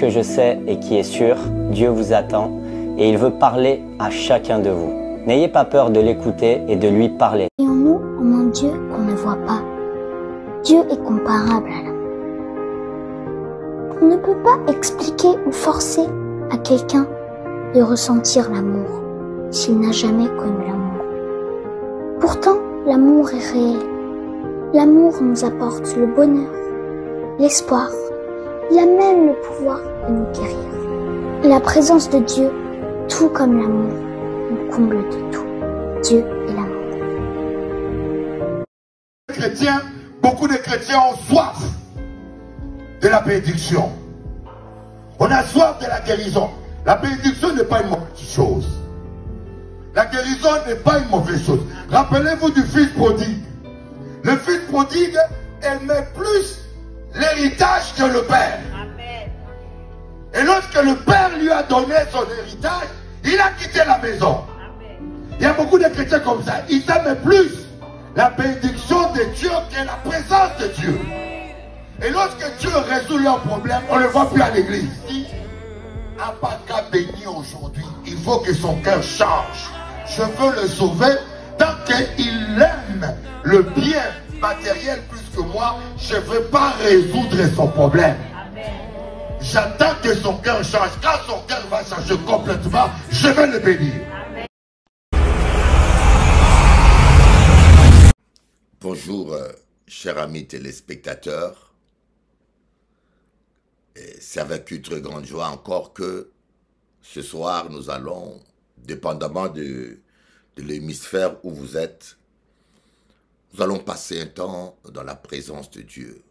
que je sais et qui est sûr, Dieu vous attend et il veut parler à chacun de vous. N'ayez pas peur de l'écouter et de lui parler. Et en nous en Dieu qu'on ne voit pas. Dieu est comparable à l'amour. On ne peut pas expliquer ou forcer à quelqu'un de ressentir l'amour s'il n'a jamais connu l'amour. Pourtant, l'amour est réel. L'amour nous apporte le bonheur, l'espoir. Il a même le pouvoir nous guérir. La présence de Dieu, tout comme l'amour, nous comble de tout. Dieu est l'amour. Chrétiens, beaucoup de chrétiens ont soif de la bénédiction. On a soif de la guérison. La bénédiction n'est pas une mauvaise chose. La guérison n'est pas une mauvaise chose. Rappelez-vous du fils prodigue. Le fils prodigue aimait plus l'héritage que le père. Et lorsque le Père lui a donné son héritage, il a quitté la maison. Il y a beaucoup de chrétiens comme ça. Ils aiment plus la bénédiction de Dieu que la présence de Dieu. Et lorsque Dieu résout leur problème, on ne le voit plus à l'église. qu'à béni aujourd'hui. Il faut que son cœur change. Je veux le sauver tant qu'il aime le bien matériel plus que moi. Je ne veux pas résoudre son problème. J'attends que son cœur change. Quand son cœur va changer complètement, je vais le bénir. Bonjour, euh, chers amis téléspectateurs. C'est avec une très grande joie encore que ce soir, nous allons, dépendamment de, de l'hémisphère où vous êtes, nous allons passer un temps dans la présence de Dieu.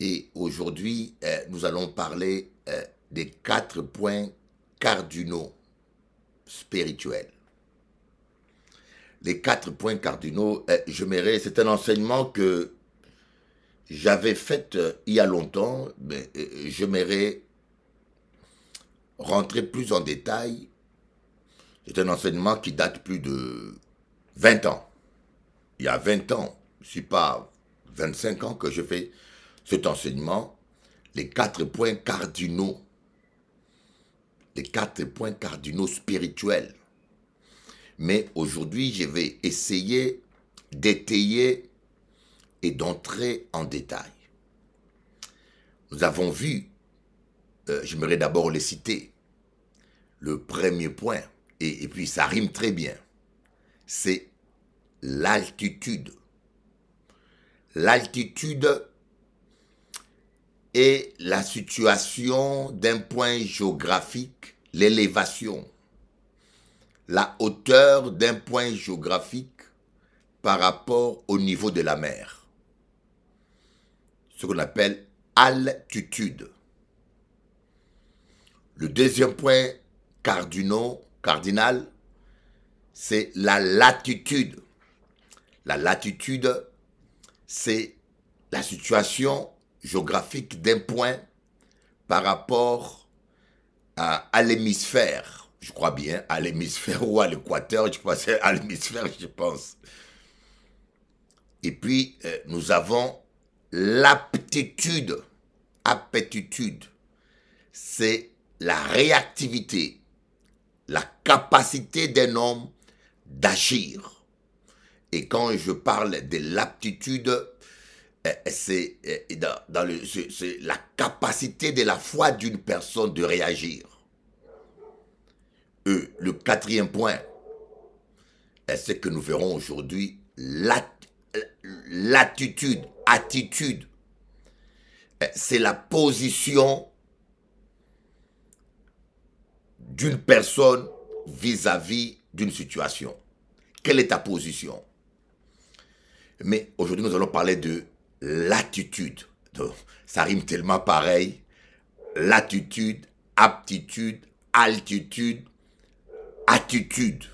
Et aujourd'hui, euh, nous allons parler euh, des quatre points cardinaux spirituels. Les quatre points cardinaux, euh, je c'est un enseignement que j'avais fait il y a longtemps, mais je m'irai rentrer plus en détail. C'est un enseignement qui date plus de 20 ans. Il y a 20 ans, je ne suis pas 25 ans que je fais cet enseignement les quatre points cardinaux, les quatre points cardinaux spirituels. Mais aujourd'hui, je vais essayer d'étayer et d'entrer en détail. Nous avons vu, euh, j'aimerais d'abord les citer, le premier point, et, et puis ça rime très bien, c'est l'altitude. L'altitude et la situation d'un point géographique, l'élévation, la hauteur d'un point géographique par rapport au niveau de la mer. Ce qu'on appelle altitude. Le deuxième point cardinal, cardinal, c'est la latitude. La latitude, c'est la situation géographique d'un point par rapport à, l'hémisphère, je crois bien, à l'hémisphère ou à l'équateur, je pense à l'hémisphère, je pense. Et puis, euh, nous avons l'aptitude. Aptitude, c'est la réactivité, la capacité d'un homme d'agir. Et quand je parle de l'aptitude, eh, eh, c'est eh, dans, le, la capacité de la foi d'une personne de réagir. le quatrième point, c'est que nous verrons aujourd'hui l'attitude, attitude. C'est la position d'une personne vis-à-vis d'une situation. Quelle est ta position Mais aujourd'hui, nous allons parler de l'attitude. Ça rime tellement pareil. L'attitude, aptitude, altitude, attitude.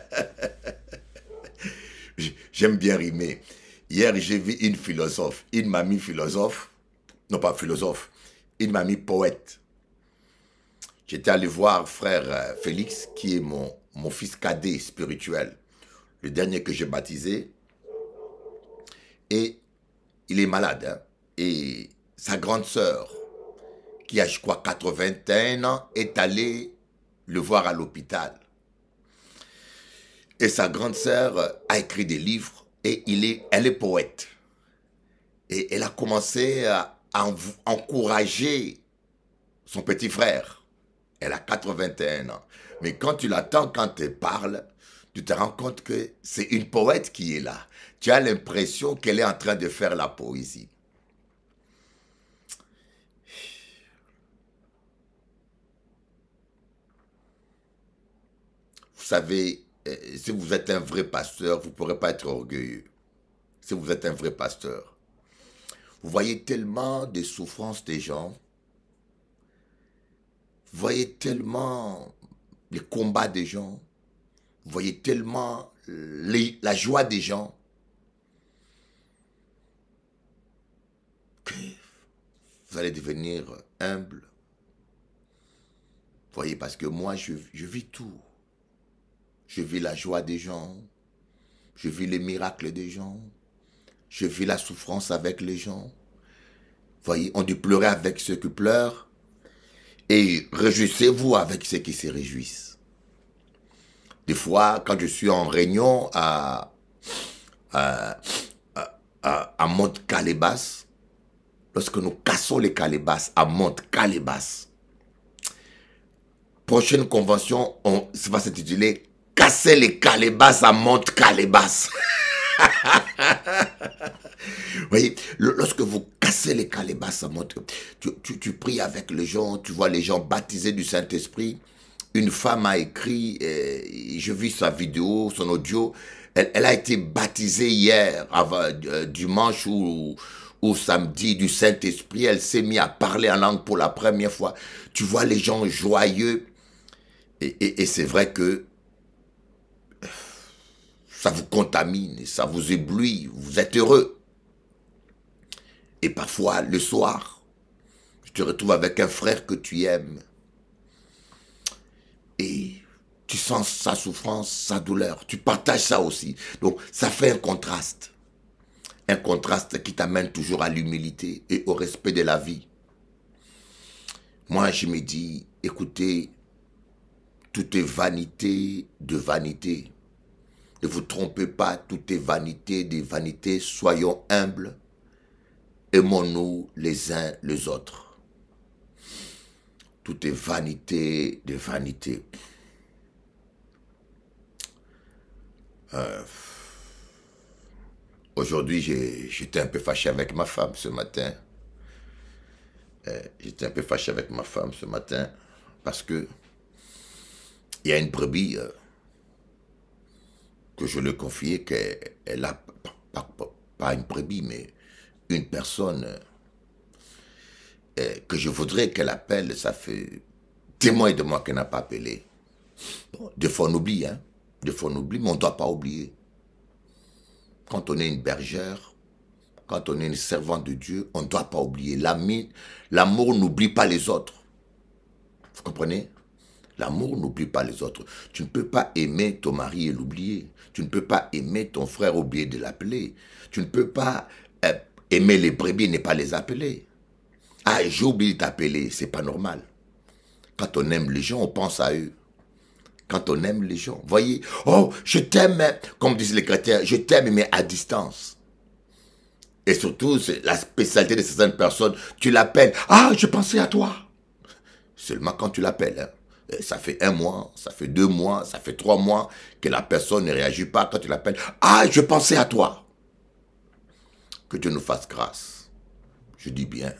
J'aime bien rimer. Hier, j'ai vu une philosophe, une mamie philosophe, non pas philosophe, une mamie poète. J'étais allé voir frère euh, Félix, qui est mon, mon fils cadet spirituel, le dernier que j'ai baptisé, et il est malade. Hein. Et sa grande sœur, qui a, je crois, 81 ans, est allée le voir à l'hôpital. Et sa grande sœur a écrit des livres et il est, elle est poète. Et elle a commencé à encourager son petit frère. Elle a 81 ans. Mais quand tu l'attends, quand elle parle, tu te rends compte que c'est une poète qui est là. Tu as l'impression qu'elle est en train de faire la poésie. Vous savez, euh, si vous êtes un vrai pasteur, vous ne pourrez pas être orgueilleux. Si vous êtes un vrai pasteur. Vous voyez tellement des souffrances des gens. Vous voyez tellement les combats des gens. Vous voyez tellement la joie des gens que vous allez devenir humble. Vous voyez, parce que moi, je, je vis tout. Je vis la joie des gens. Je vis les miracles des gens. Je vis la souffrance avec les gens. Vous voyez, on doit pleurer avec ceux qui pleurent et réjouissez-vous avec ceux qui se réjouissent. Des fois, quand je suis en réunion à, à, à, Monte Calebas, lorsque nous cassons les Calebas à Monte Calebas, prochaine convention, on, ça va s'intituler Casser les Calebas à Monte Calebas. vous voyez, lorsque vous cassez les Calebas à Monte, tu, tu pries avec les gens, tu vois les gens baptisés du Saint-Esprit une femme a écrit, euh, je vis sa vidéo, son audio, elle, a été baptisée hier, avant, euh, dimanche ou, ou samedi du Saint-Esprit, elle s'est mise à parler en langue pour la première fois. Tu vois les gens joyeux, et, c'est vrai que euh, ça vous contamine, ça vous éblouit, vous êtes heureux. Et parfois, le soir, je te retrouve avec un frère que tu aimes, et tu sens sa souffrance, sa douleur, tu partages ça aussi. Donc ça fait un contraste. Un contraste qui t'amène toujours à l'humilité et au respect de la vie. Moi, je me dis, écoutez, tout est vanité de vanité. Ne vous trompez pas, tout est vanité de vanité. Soyons humbles, aimons-nous les uns les autres. Tout est vanité de vanité. Euh, aujourd'hui, j'étais un peu fâché avec ma femme ce matin. Euh, j'étais un peu fâché avec ma femme ce matin parce que il y a une brebis euh, que je lui confiais qu'elle a, pas, pas, une brebis, mais une personne euh, que je voudrais qu'elle appelle, ça fait témoin de moi qu'elle n'a pas appelé. Bon, des fois on oublie, hein. mais on ne doit pas oublier. Quand on est une bergère, quand on est une servante de Dieu, on ne doit pas oublier. L'amour n'oublie pas les autres. Vous comprenez L'amour n'oublie pas les autres. Tu ne peux pas aimer ton mari et l'oublier. Tu ne peux pas aimer ton frère, oublier de l'appeler. Tu ne peux pas euh, aimer les brebis et ne pas les appeler. Ah, j'ai oublié t'appeler, c'est pas normal. Quand on aime les gens, on pense à eux. Quand on aime les gens, voyez, oh, je t'aime, comme disent les chrétiens, je t'aime, mais à distance. Et surtout, c'est la spécialité de certaines personnes, tu l'appelles, ah, je pensais à toi. Seulement quand tu l'appelles, hein. ça fait un mois, ça fait deux mois, ça fait trois mois que la personne ne réagit pas quand tu l'appelles. Ah, je pensais à toi. Que Dieu nous fasse grâce. Je dis bien,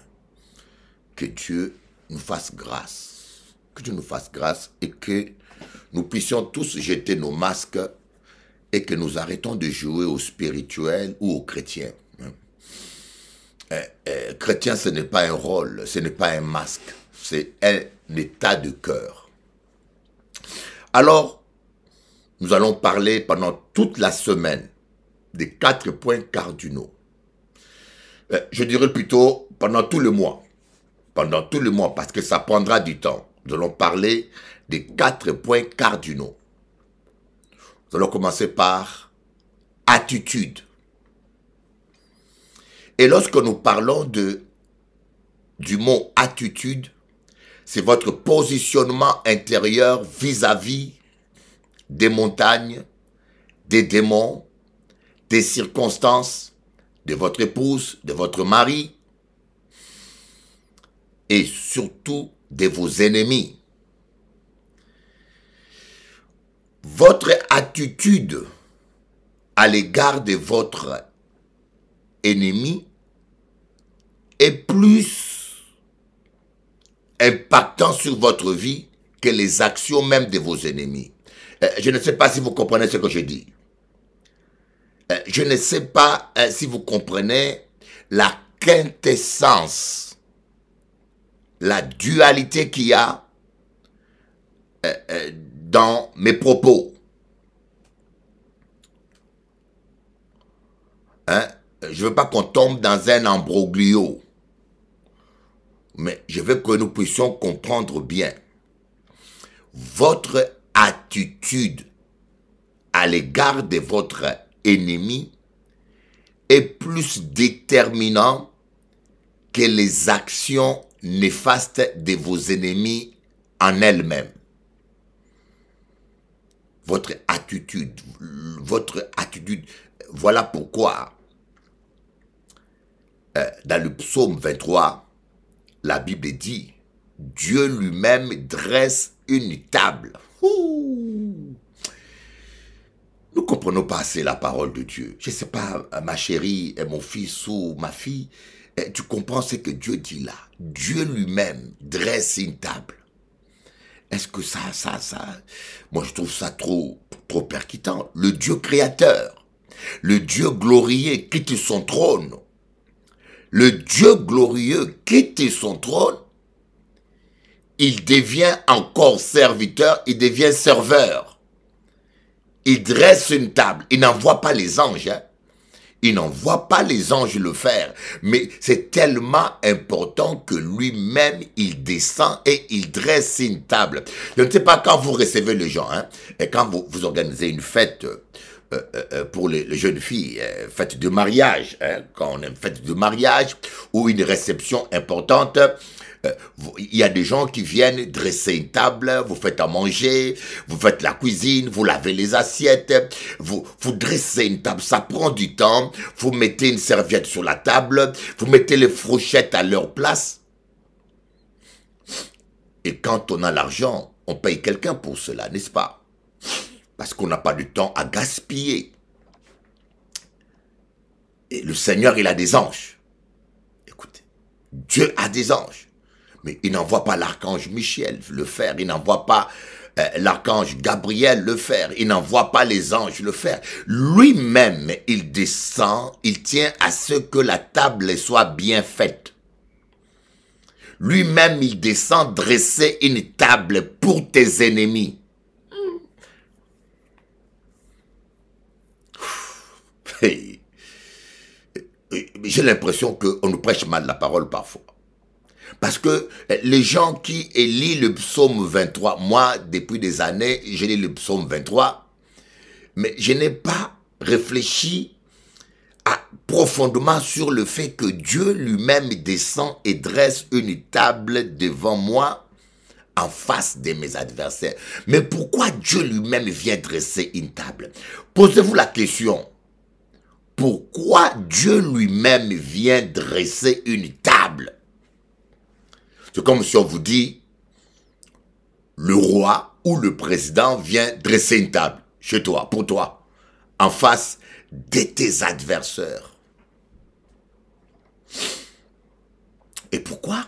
que Dieu nous fasse grâce, que Dieu nous fasse grâce et que nous puissions tous jeter nos masques et que nous arrêtons de jouer au spirituel ou au chrétien. Hein. Eh, eh, chrétien, ce n'est pas un rôle, ce n'est pas un masque, c'est un état de cœur. Alors, nous allons parler pendant toute la semaine des quatre points cardinaux. Eh, je dirais plutôt pendant tout le mois pendant tout le mois, parce que ça prendra du temps. Nous allons parler des quatre points cardinaux. Nous allons commencer par attitude. Et lorsque nous parlons de, du mot attitude, c'est votre positionnement intérieur vis-à-vis -vis des montagnes, des démons, des circonstances, de votre épouse, de votre mari, et surtout de vos ennemis. Votre attitude à l'égard de votre ennemi est plus impactant sur votre vie que les actions même de vos ennemis. Euh, je ne sais pas si vous comprenez ce que je dis. Euh, je ne sais pas euh, si vous comprenez la quintessence la dualité qu'il y a euh, euh, dans mes propos. Hein? Je ne veux pas qu'on tombe dans un ambroglio, mais je veux que nous puissions comprendre bien votre attitude à l'égard de votre ennemi est plus déterminant que les actions néfaste de vos ennemis en elle-même. Votre attitude, votre attitude, voilà pourquoi euh, dans le psaume 23, la Bible dit, Dieu lui-même dresse une table. Nous comprenons pas assez la parole de Dieu. Je ne sais pas, ma chérie, mon fils ou ma fille, tu comprends ce que Dieu dit là. Dieu lui-même dresse une table. Est-ce que ça, ça, ça... Moi, je trouve ça trop, trop percutant. Le Dieu créateur, le Dieu glorieux quitte son trône. Le Dieu glorieux quitte son trône. Il devient encore serviteur, il devient serveur. Il dresse une table. Il n'envoie pas les anges. Hein. Il n'en voit pas les anges le faire, mais c'est tellement important que lui-même, il descend et il dresse une table. Je ne sais pas quand vous recevez les gens, hein, et quand vous, vous organisez une fête euh, euh, euh, pour les, jeunes filles, fête de mariage, hein, quand on a une fête de mariage ou une réception importante, euh, il y a des gens qui viennent dresser une table, vous faites à manger, vous faites la cuisine, vous lavez les assiettes, vous, vous dressez une table, ça prend du temps, vous mettez une serviette sur la table, vous mettez les fourchettes à leur place. Et quand on a l'argent, on paye quelqu'un pour cela, n'est-ce pas Parce qu'on n'a pas du temps à gaspiller. Et le Seigneur, il a des anges. Écoutez, Dieu a des anges. Mais il n'envoie pas l'archange Michel le faire, il n'envoie pas euh, l'archange Gabriel le faire, il n'envoie pas les anges le faire. Lui-même, il descend, il tient à ce que la table soit bien faite. Lui-même, il descend dresser une table pour tes ennemis. Euh, euh, j'ai l'impression qu'on nous prêche mal la parole parfois. Parce que eh, les gens qui élient le psaume 23, moi, depuis des années, je lis le psaume 23, mais je n'ai pas réfléchi profondément sur le fait que Dieu lui-même descend et dresse une table devant moi en face de mes adversaires. Mais pourquoi Dieu lui-même vient dresser une table Posez-vous la question. Pourquoi Dieu lui-même vient dresser une table c'est comme si on vous dit, le roi ou le président vient dresser une table chez toi, pour toi, en face de tes adversaires. Et pourquoi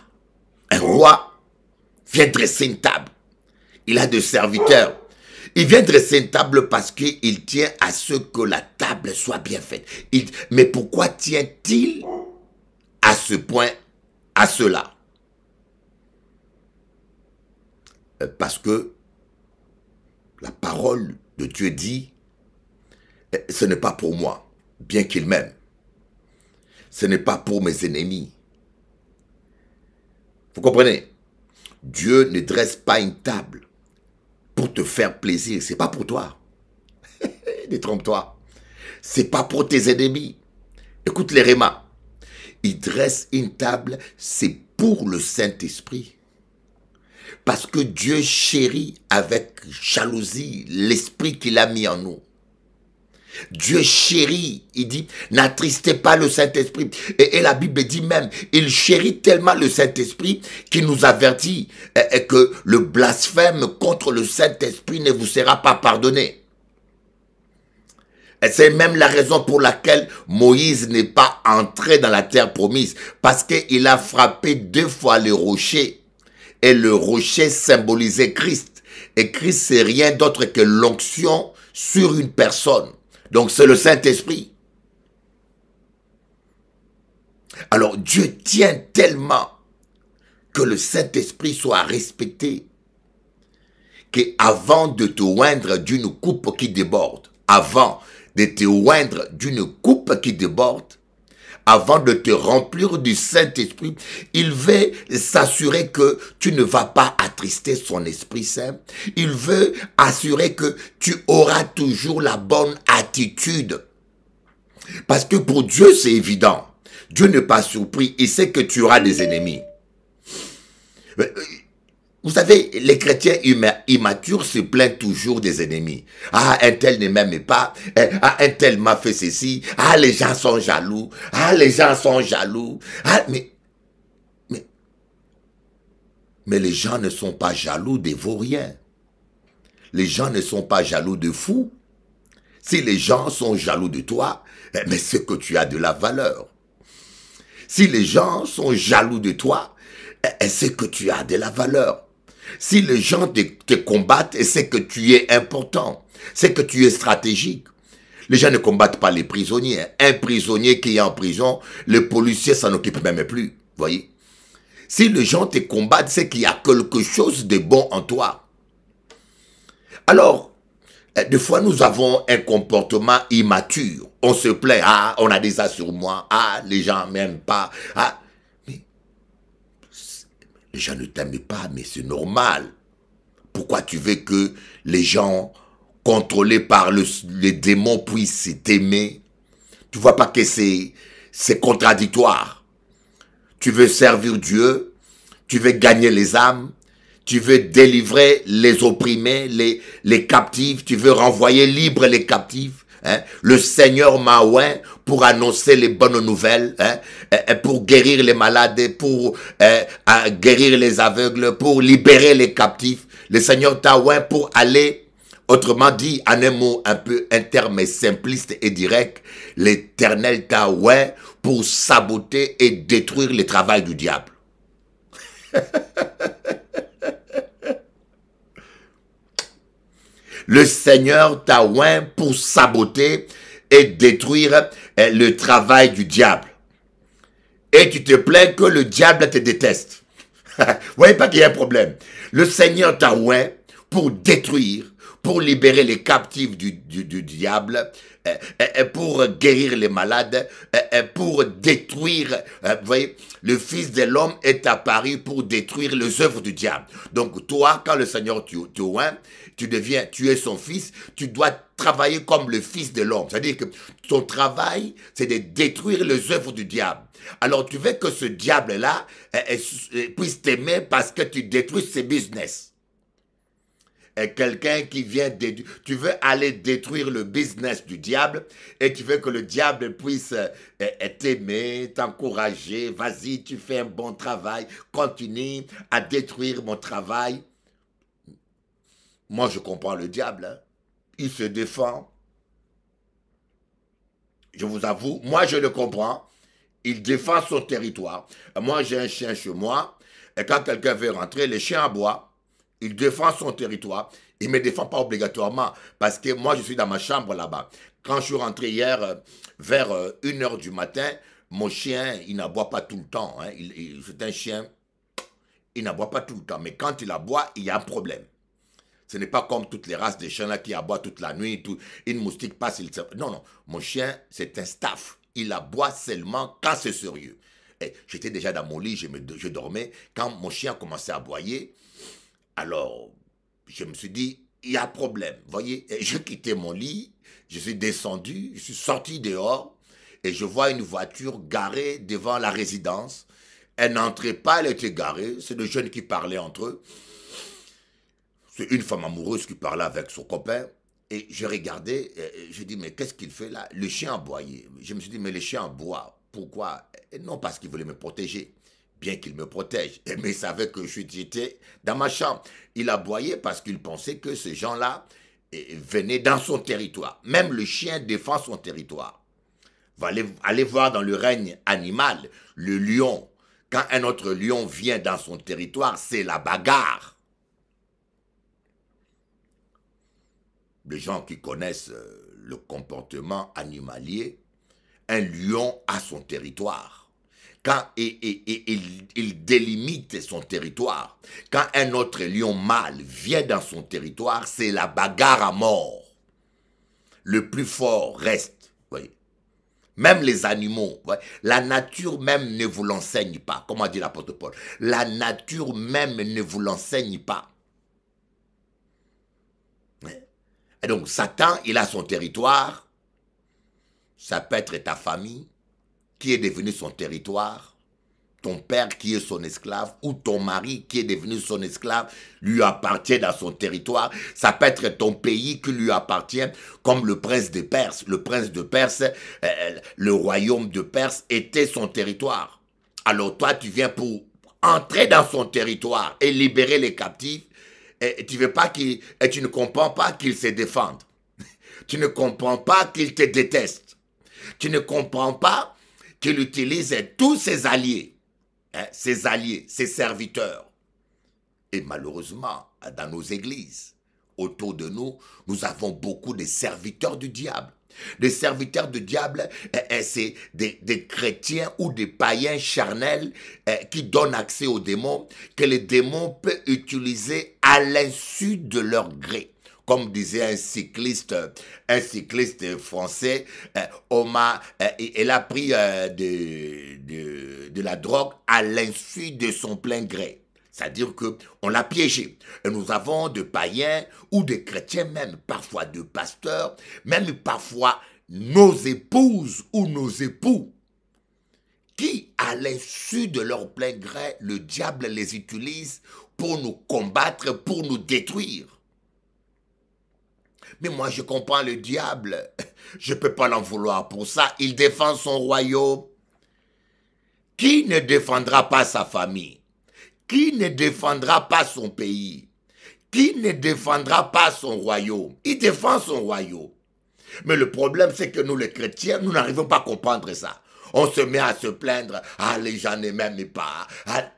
un roi vient dresser une table Il a des serviteurs. Il vient dresser une table parce qu'il tient à ce que la table soit bien faite. mais pourquoi tient-il à ce point, à cela Euh, parce que la parole de Dieu dit, eh, ce n'est pas pour moi, bien qu'il m'aime. Ce n'est pas pour mes ennemis. Vous comprenez Dieu ne dresse pas une table pour te faire plaisir. C'est pas pour toi. Détrompe-toi. C'est pas pour tes ennemis. Écoute les rémas. Il dresse une table, c'est pour le Saint-Esprit. Parce que Dieu chérit avec jalousie l'esprit qu'il a mis en nous. Dieu chérit, il dit, n'attristez pas le Saint-Esprit. Et, la Bible dit même, il chérit tellement le Saint-Esprit qu'il nous avertit et, que le blasphème contre le Saint-Esprit ne vous sera pas pardonné. C'est même la raison pour laquelle Moïse n'est pas entré dans la terre promise, parce qu'il a frappé deux fois les rochers et le rocher symbolisait Christ. Et Christ, c'est rien d'autre que l'onction sur une personne. Donc c'est le Saint-Esprit. Alors Dieu tient tellement que le Saint-Esprit soit respecté que avant de te oindre d'une coupe qui déborde, avant de te oindre d'une coupe qui déborde, avant de te remplir du Saint-Esprit, il veut s'assurer que tu ne vas pas attrister son Esprit Saint. Il veut assurer que tu auras toujours la bonne attitude. Parce que pour Dieu, c'est évident. Dieu n'est pas surpris. Il sait que tu auras des ennemis. Euh, euh, vous savez, les chrétiens humains, immature se plaint toujours des ennemis. Ah, un tel ne m'aime pas. Eh, ah, un tel m'a fait ceci. Ah, les gens sont jaloux. Ah, les gens sont jaloux. Ah, mais, mais, les gens ne sont pas jaloux des vauriens. Les gens ne sont pas jaloux de fous. Si les gens sont jaloux de toi, eh, mais c'est que tu as de la valeur. Si les gens sont jaloux de toi, eh, c'est que tu as de la valeur. Si les gens te, te combattent, c'est que tu es important, c'est que tu es stratégique. Les gens ne combattent pas les prisonniers. Un prisonnier qui est en prison, le policier s'en occupe même plus. Voyez Si les gens te combattent, c'est qu'il y a quelque chose de bon en toi. Alors, eh, des fois, nous avons un comportement immature. On se plaît, Ah, on a des ça sur Ah, les gens m'aiment pas. Ah, les gens ne t'aiment pas, mais c'est normal. Pourquoi tu veux que les gens contrôlés par les démons puissent t'aimer Tu vois pas que c'est contradictoire. Tu veux servir Dieu, tu veux gagner les âmes, tu veux délivrer les opprimés, les, captifs, tu veux renvoyer libre les captifs. Hein? Le Seigneur Maoué pour annoncer les bonnes nouvelles, hein, pour guérir les malades, pour euh, guérir les aveugles, pour libérer les captifs. Le Seigneur t'a pour aller, autrement dit, en un mot un peu interne mais simpliste et direct, l'Éternel t'a pour saboter et détruire le travail du diable. Le Seigneur t'a pour saboter et détruire le travail du diable. Et tu te plains que le diable te déteste. Vous voyez pas qu'il y a un problème. Le Seigneur t'a oué pour détruire, pour libérer les captifs du, du, diable, euh, euh, pour guérir les malades, euh, pour détruire. Vous voyez, le Fils de l'homme est apparu pour détruire les œuvres du diable. Donc toi, quand le Seigneur t'a oué, tu deviens, tu es son fils, tu dois travailler comme le Fils de l'homme. C'est-à-dire que ton travail, c'est de détruire les œuvres du diable. Alors tu veux que ce diable-là eh, eh, eh, puisse t'aimer parce que tu détruis ses business. Quelqu'un qui vient détruire, tu veux aller détruire le business du diable et tu veux que le diable puisse t'aimer, t'encourager, vas-y, tu fais un bon travail, continue à détruire mon travail. Moi, je comprends le diable. Hein il se défend. Je vous avoue, moi je le comprends. Il défend son territoire. Moi j'ai un chien chez moi. Et quand quelqu'un veut rentrer, le chien aboie. Il défend son territoire. Il ne me défend pas obligatoirement. Parce que moi je suis dans ma chambre là-bas. Quand je suis rentré hier euh, vers 1h euh, du matin, mon chien, il n'aboie pas tout le temps. Hein. C'est un chien, il n'aboie pas tout le temps. Mais quand il aboie, il y a un problème. Ce n'est pas comme toutes les races de chiens qui aboient toute la nuit. Tout, une moustique passe, il... Non, non. Mon chien, c'est un staff. Il aboie seulement quand c'est sérieux. Et eh, j'étais déjà dans mon lit, je, me, je dormais. Quand mon chien a commencé à aboyer, alors je me suis dit, il y a problème. Voyez, eh, je quittais mon lit, je suis descendu, je suis sorti dehors et je vois une voiture garée devant la résidence. Elle n'entrait pas, elle était garée. C'est le jeunes qui parlaient entre eux. C'est une femme amoureuse qui parlait avec son copain. Et je regardais, je dis, mais qu'est-ce qu'il fait là Le chien boyé. Je me suis dit, mais le chien aboie. Pourquoi Non, parce qu'il voulait me protéger. Bien qu'il me protège. Et mais il savait que j'étais dans ma chambre. Il a boyé parce qu'il pensait que ces gens-là eh, venaient dans son territoire. Même le chien défend son territoire. allez voir dans le règne animal, le lion. Quand un autre lion vient dans son territoire, c'est la bagarre. les gens qui connaissent euh, le comportement animalier, un lion a son territoire. Quand et, il, délimite son territoire, quand un autre lion mâle vient dans son territoire, c'est la bagarre à mort. Le plus fort reste. Voyez. Même les animaux. La nature même ne vous l'enseigne pas. Comment dit l'apôtre Paul La nature même ne vous l'enseigne pas. Et donc Satan, il a son territoire. Ça peut être ta famille qui est devenue son territoire. Ton père qui est son esclave ou ton mari qui est devenu son esclave lui appartient dans son territoire. Ça peut être ton pays qui lui appartient comme le prince de Perse. Le prince de Perse, euh, le royaume de Perse était son territoire. Alors toi, tu viens pour entrer dans son territoire et libérer les captifs et tu veux pas tu ne comprends pas qu'il se défende. tu ne comprends pas qu'il te déteste. Tu ne comprends pas qu'il utilise tous ses alliés, hein, ses alliés, ses serviteurs. Et malheureusement, dans nos églises, autour de nous, nous avons beaucoup de serviteurs du diable. Des serviteurs de diable, eh, eh, c'est des, chrétiens ou des païens charnels eh, qui donnent accès aux démons, que les démons peuvent utiliser à l'insu de leur gré comme disait un cycliste, un cycliste français, Omar, il a pris euh, de la drogue à l'insu de son plein gré. C'est-à-dire qu'on on l'a piégé. Et nous avons des païens ou des chrétiens même, parfois des pasteurs, même parfois nos épouses ou nos époux, qui, à l'insu de leur plein gré, le diable les utilise pour nous combattre, pour nous détruire. Mais moi, je comprends le diable. Je ne peux pas l'en vouloir pour ça. Il défend son royaume. Qui ne défendra pas sa famille qui ne défendra pas son pays Qui ne défendra pas son royaume Il défend son royaume. Mais le problème, c'est que nous, les chrétiens, nous n'arrivons pas à comprendre ça. On se met à se plaindre. Ah, les gens ne m'aiment pas. Ah.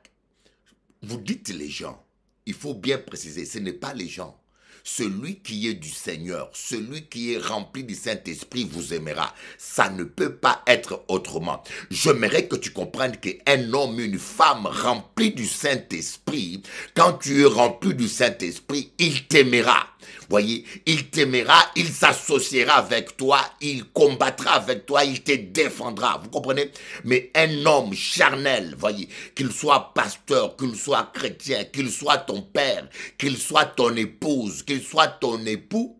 Vous dites les gens. Il faut bien préciser, ce n'est pas les gens. Celui qui est du Seigneur, celui qui est rempli du Saint-Esprit vous aimera. Ça ne peut pas être autrement. J'aimerais que tu comprennes qu'un homme, une femme remplie du Saint-Esprit, quand tu es rempli du Saint-Esprit, il t'aimera. Voyez, il t'aimera, il s'associera avec toi, il combattra avec toi, il te défendra. Vous comprenez Mais un homme charnel, voyez, qu'il soit pasteur, qu'il soit chrétien, qu'il soit ton père, qu'il soit ton épouse, qu'il soit ton époux,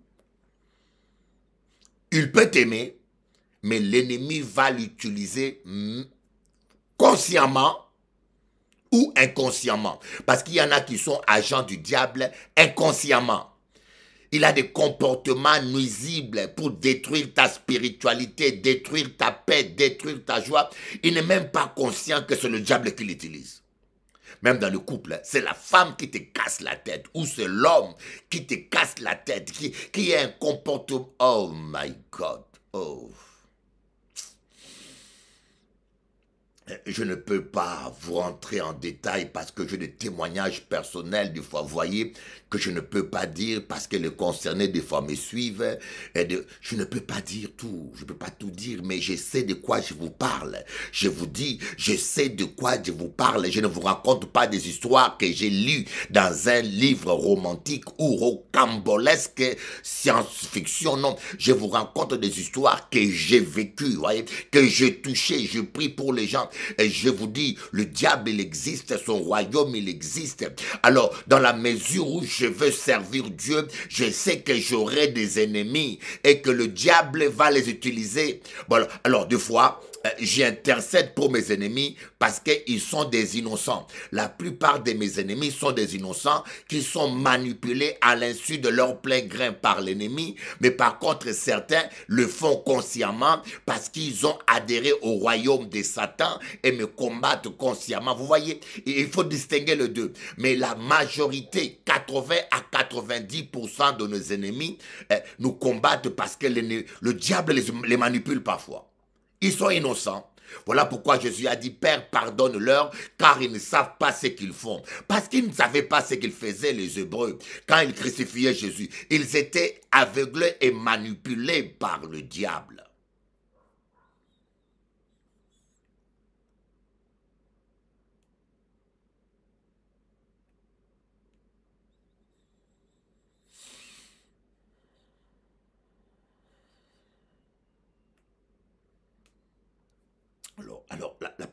il peut t'aimer, mais l'ennemi va l'utiliser hmm, consciemment ou inconsciemment. Parce qu'il y en a qui sont agents du diable inconsciemment. Il a des comportements nuisibles pour détruire ta spiritualité, détruire ta paix, détruire ta joie. Il n'est même pas conscient que c'est le diable qui l'utilise. Même dans le couple, c'est la femme qui te casse la tête ou c'est l'homme qui te casse la tête, qui, qui est un comportement. Oh my God. Oh. Je ne peux pas vous rentrer en détail parce que j'ai des témoignages personnels Vous voyez que je ne peux pas dire parce que les concernés des fois me suivent. Et de, je ne peux pas dire tout, je ne peux pas tout dire, mais je sais de quoi je vous parle. Je vous dis, je sais de quoi je vous parle. Je ne vous raconte pas des histoires que j'ai lues dans un livre romantique ou rocambolesque, science-fiction. Non, je vous raconte des histoires que j'ai vécues, voyez, que j'ai touchées, je prie pour les gens et je vous dis, le diable, il existe, son royaume, il existe. Alors, dans la mesure où je veux servir Dieu, je sais que j'aurai des ennemis et que le diable va les utiliser. Bon, alors, des fois, euh, j'intercède pour mes ennemis parce qu'ils sont des innocents. La plupart de mes ennemis sont des innocents qui sont manipulés à l'insu de leur plein grain par l'ennemi, mais par contre certains le font consciemment parce qu'ils ont adhéré au royaume de Satan et me combattent consciemment. Vous voyez, il faut distinguer les deux. Mais la majorité, 80 à 90% de nos ennemis, euh, nous combattent parce que le diable les manipule parfois. Ils sont innocents. Voilà pourquoi Jésus a dit, Père, pardonne-leur, car ils ne savent pas ce qu'ils font. Parce qu'ils ne savaient pas ce qu'ils faisaient, les Hébreux, quand ils crucifiaient Jésus. Ils étaient aveuglés et manipulés par le diable.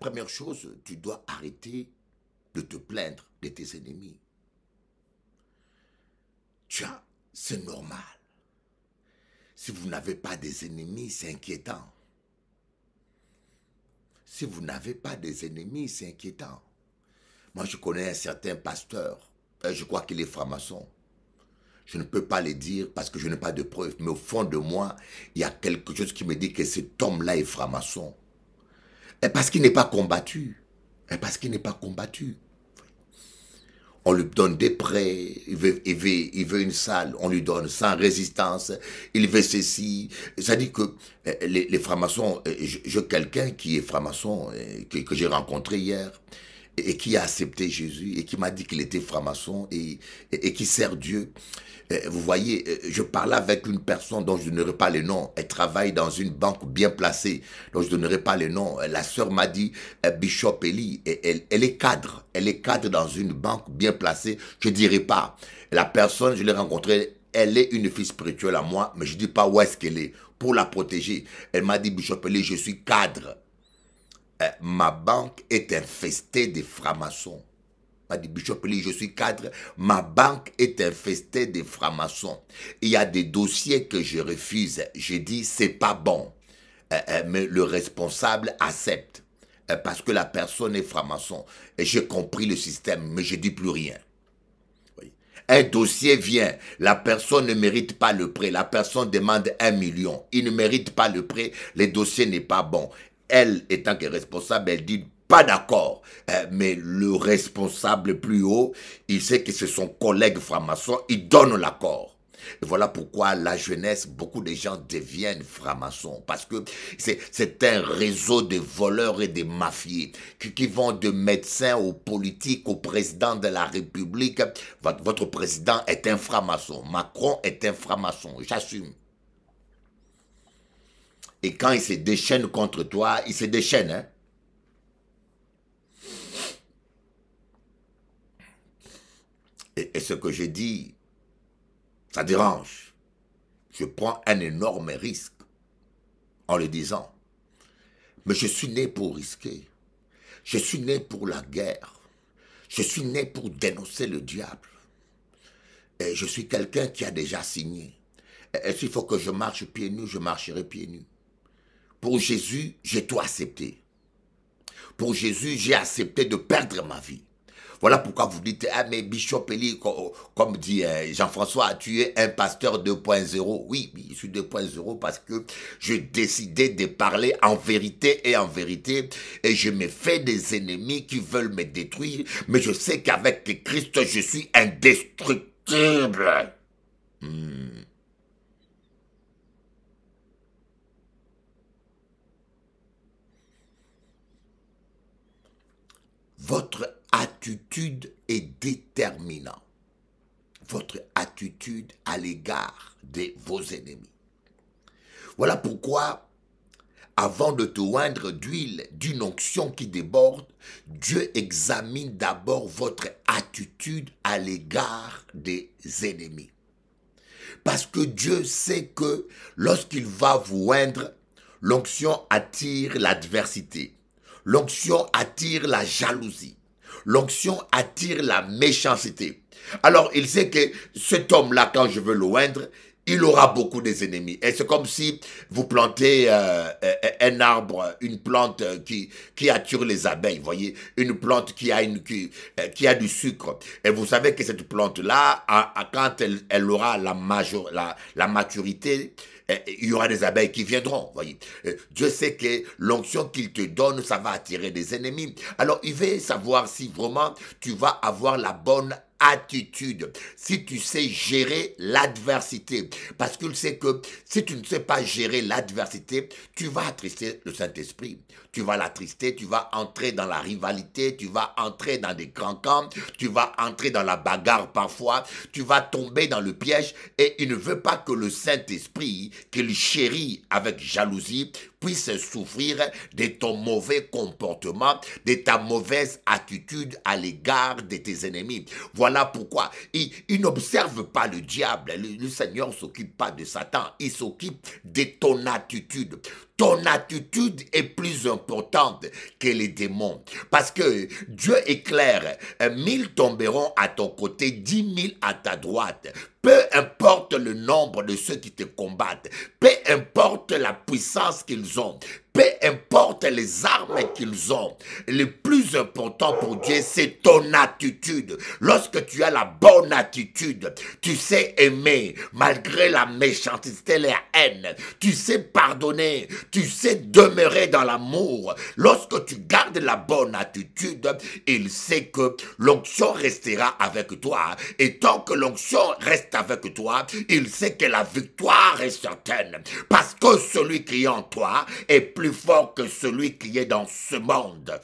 première chose, tu dois arrêter de te plaindre de tes ennemis. Tu c'est normal. Si vous n'avez pas des ennemis, c'est inquiétant. Si vous n'avez pas des ennemis, c'est inquiétant. Moi, je connais un certain pasteur, euh, je crois qu'il est franc-maçon. Je ne peux pas le dire parce que je n'ai pas de preuves, mais au fond de moi, il y a quelque chose qui me dit que cet homme-là est franc-maçon. Eh, parce qu'il n'est pas combattu. Eh, parce qu'il n'est pas combattu. On lui donne des prêts, il veut, une salle, on lui donne sans résistance, il veut ceci. Ça dit que eh, les, francs-maçons, je, quelqu'un qui est franc-maçon, que j'ai rencontré hier, et qui a accepté Jésus et qui m'a dit qu'il était franc-maçon et, et, qui sert Dieu. Euh, vous voyez, euh, je parlais avec une personne dont je ne donnerai pas le nom. Elle travaille dans une banque bien placée, dont je ne donnerai pas le nom. Euh, la sœur m'a dit, Bishop Eli, elle, elle, est cadre. Elle est cadre dans une banque bien placée. Je ne dirai pas. La personne, je l'ai rencontrée, elle est une fille spirituelle à moi, mais je ne dis pas où est-ce qu'elle est pour la protéger. Elle m'a dit, Bishop Eli, je suis cadre eh, ma banque est infestée de francs-maçons. M'a dit je suis cadre, ma banque est infestée de francs-maçons. Il y a des dossiers que je refuse. J'ai dit, c'est pas bon. Eh, eh, mais le responsable accepte. parce que la personne est franc-maçon. J'ai compris le système, mais je dis plus rien. Un dossier vient, la personne ne mérite pas le prêt, la personne demande un million, il ne mérite pas le prêt, le dossier n'est pas bon elle, étant responsable, elle dit pas d'accord. Euh, mais le responsable plus haut, il sait que c'est son collègue franc-maçon, il donne l'accord. Et voilà pourquoi la jeunesse, beaucoup de gens deviennent francs-maçons. Parce que c'est un réseau de voleurs et de mafiés qui, vont de médecins aux politiques, au président de la République. Votre, votre président est un franc-maçon. Macron est un franc-maçon. J'assume. Et quand il se déchaîne contre toi, il se déchaîne. Hein. Et, ce que j'ai dit, ça dérange. Je prends un énorme risque en le disant. Mais je suis né pour risquer. Je suis né pour la guerre. Je suis né pour dénoncer le diable. Et je suis quelqu'un qui a déjà signé. Et s'il faut que je marche pieds nus, je marcherai pieds nus. Pour Jésus, j'ai tout accepté. Pour Jésus, j'ai accepté de perdre ma vie. Voilà pourquoi vous dites, ah mais Bishop Eli, comme dit euh, Jean-François, tu es un pasteur 2.0. Oui, je suis 2.0 parce que j'ai décidé de parler en vérité et en vérité. Et je me fais des ennemis qui veulent me détruire. Mais je sais qu'avec Christ, je suis indestructible. Hmm. Votre attitude est déterminante. Votre attitude à l'égard de vos ennemis. Voilà pourquoi, avant de te oindre d'huile, d'une onction qui déborde, Dieu examine d'abord votre attitude à l'égard des ennemis. Parce que Dieu sait que lorsqu'il va vous oindre, l'onction attire l'adversité. L'onction attire la jalousie. L'onction attire la méchanceté. Alors, il sait que cet homme-là, quand je veux le il aura beaucoup des ennemis. Et c'est comme si vous plantez euh, euh, un arbre, une plante qui, attire les abeilles, voyez, une plante qui a, une, euh, qui, a du sucre. Et vous savez que cette plante-là, quand elle, aura la, la maturité, eh, eh, il y aura des abeilles qui viendront, voyez. Eh, Dieu sait que l'onction qu'il te donne, ça va attirer des ennemis. Alors, il veut savoir si vraiment tu vas avoir la bonne attitude, si tu sais gérer l'adversité. Parce qu'il sait que si tu ne sais pas gérer l'adversité, tu vas attrister le Saint-Esprit. Tu vas l'attrister, tu vas entrer dans la rivalité, tu vas entrer dans des cancans, tu vas entrer dans la bagarre parfois, tu vas tomber dans le piège et il ne veut pas que le Saint-Esprit, qu'il chérit avec jalousie, puisse souffrir de ton mauvais comportement, de ta mauvaise attitude à l'égard de tes ennemis. Voilà pourquoi il, n'observe pas le diable. Le, le Seigneur s'occupe pas de Satan. Il s'occupe de ton attitude ton attitude est plus importante que les démons. Parce que Dieu est clair, euh, mille tomberont à ton côté, dix mille à ta droite. Peu importe le nombre de ceux qui te combattent, peu importe la puissance qu'ils ont, peu importe les armes qu'ils ont, le plus important pour Dieu, c'est ton attitude. Lorsque tu as la bonne attitude, tu sais aimer malgré la méchanceté, la haine. Tu sais pardonner, tu sais demeurer dans l'amour. Lorsque tu gardes la bonne attitude, il sait que l'onction restera avec toi. Et tant que l'onction reste avec toi, il sait que la victoire est certaine. Parce que celui qui est en toi est plus fort que celui qui est dans ce monde.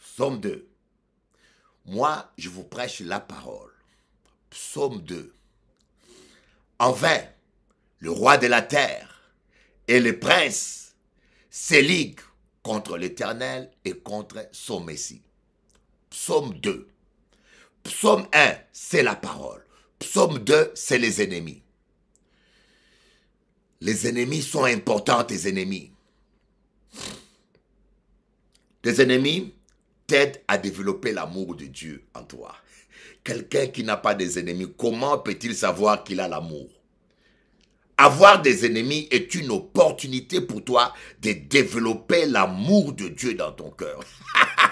Psaume 2. Moi, je vous prêche la parole. Psaume 2. En vain, le roi de la terre et les princes s'éliguent contre l'Éternel et contre son Messie. Psaume 2. Psaume 1, c'est la parole. Psaume 2, c'est les ennemis. Les ennemis sont importants, tes ennemis. Tes ennemis t'aident à développer l'amour de Dieu en toi. Quelqu'un qui n'a pas des ennemis, comment peut-il savoir qu'il a l'amour Avoir des ennemis est une opportunité pour toi de développer l'amour de Dieu dans ton cœur.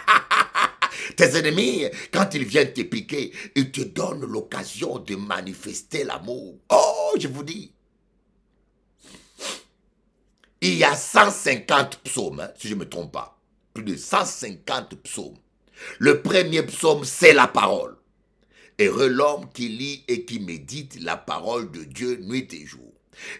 Tes ennemis, quand ils viennent te piquer, ils te donnent l'occasion de manifester l'amour. Oh, je vous dis. Il y a 150 psaumes, hein, si je ne me trompe pas. Plus de 150 psaumes. Le premier psaume, c'est la parole. Et l'homme qui lit et qui médite la parole de Dieu nuit et jour.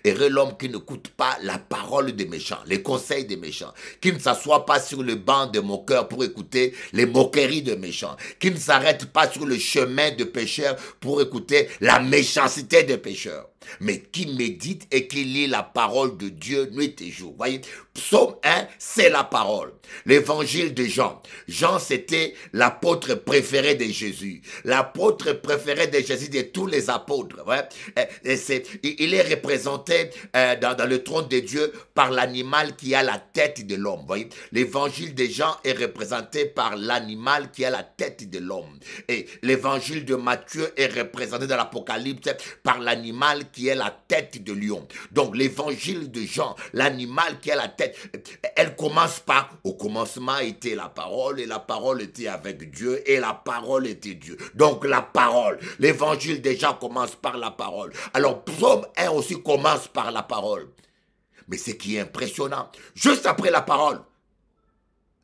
Heureux l'homme qui n'écoute pas la parole des méchants, les conseils des méchants, qui ne s'assoit pas sur le banc de mon pour écouter les moqueries des méchants, qui ne s'arrête pas sur le chemin de pécheurs pour écouter la méchanceté des pécheurs mais qui médite et qui lit la parole de Dieu nuit et jour. Voyez, psaume 1, c'est la parole. L'évangile de Jean. Jean, c'était l'apôtre préféré de Jésus. L'apôtre préféré de Jésus de tous les apôtres. Et il est représenté euh, dans, le trône de Dieu par l'animal qui a la tête de l'homme. Voyez, l'évangile de Jean est représenté par l'animal qui a la tête de l'homme. Et l'évangile de Matthieu est représenté dans l'Apocalypse par l'animal qui qui est la tête de lion. Donc l'évangile de Jean, l'animal qui est la tête, elle commence par au commencement était la parole et la parole était avec Dieu et la parole était Dieu. Donc la parole, l'évangile déjà commence par la parole. Alors psaume 1 aussi commence par la parole. Mais ce qui est impressionnant, juste après la parole,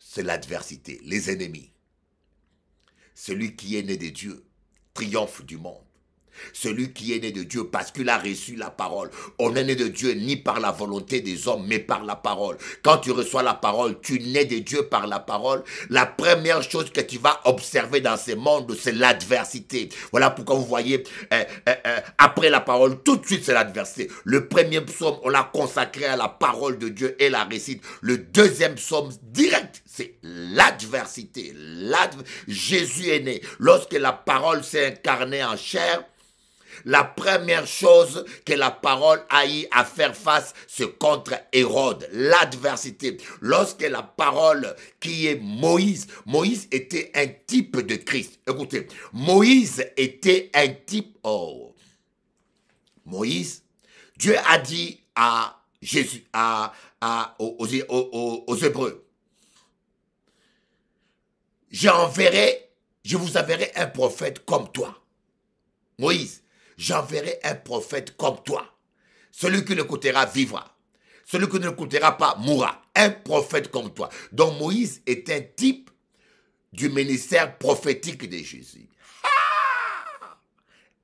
c'est l'adversité, les ennemis. Celui qui est né de Dieu triomphe du monde. Celui qui est né de Dieu parce qu'il a reçu la parole. On est né de Dieu ni par la volonté des hommes, mais par la parole. Quand tu reçois la parole, tu nais de Dieu par la parole. La première chose que tu vas observer dans ce monde, c'est l'adversité. Voilà pourquoi vous voyez, euh, euh, euh, après la parole, tout de suite, c'est l'adversité. Le premier psaume, on l'a consacré à la parole de Dieu et la récite. Le deuxième psaume, direct, c'est l'adversité. Jésus est né. Lorsque la parole s'est incarnée en chair, la première chose que la parole a eu à faire face, c'est contre Hérode, l'adversité. Lorsque la parole qui est Moïse, Moïse était un type de Christ. Écoutez, Moïse était un type. Oh, Moïse, Dieu a dit à Jésus, à, à aux Hébreux, j'enverrai, je vous enverrai un prophète comme toi. Moïse, j'enverrai un prophète comme toi. Celui qui l'écoutera vivra. Celui qui ne l'écoutera pas mourra. Un prophète comme toi. Donc Moïse est un type du ministère prophétique de Jésus. Ah!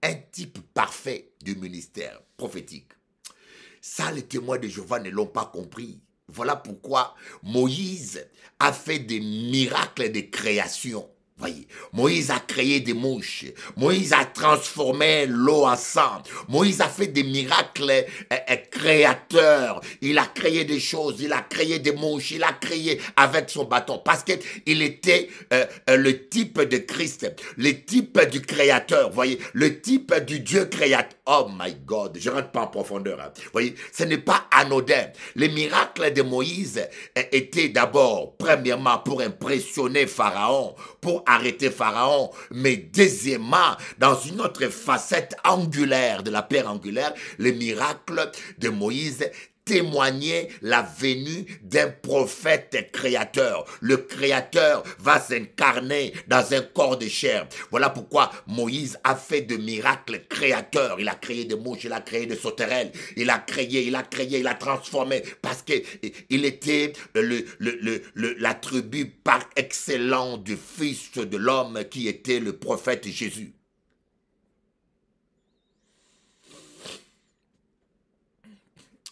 un type parfait du ministère prophétique. Ça, les témoins de Jéhovah ne l'ont pas compris. Voilà pourquoi Moïse a fait des miracles de création. Moïse a créé des mouches, Moïse a transformé l'eau en sang, Moïse a fait des miracles euh, euh, créateurs, il a créé des choses, il a créé des mouches, il a créé avec son bâton, parce qu'il était euh, le type de Christ, le type du créateur, voyez, le type du Dieu créateur. Oh my God, je ne rentre pas en profondeur. Hein. Voyez, ce n'est pas anodin. Les miracles de Moïse étaient d'abord, premièrement, pour impressionner Pharaon, pour arrêter Pharaon, mais deuxièmement, dans une autre facette angulaire de la pierre angulaire, les miracles de Moïse témoigner la venue d'un prophète créateur. Le créateur va s'incarner dans un corps de chair. Voilà pourquoi Moïse a fait de miracles créateurs. Il a créé des mouches, il a créé des sauterelles, il a créé, il a créé, il a transformé parce qu'il eh, était le, le, la tribu par excellence du Fils de l'homme qui était le prophète Jésus.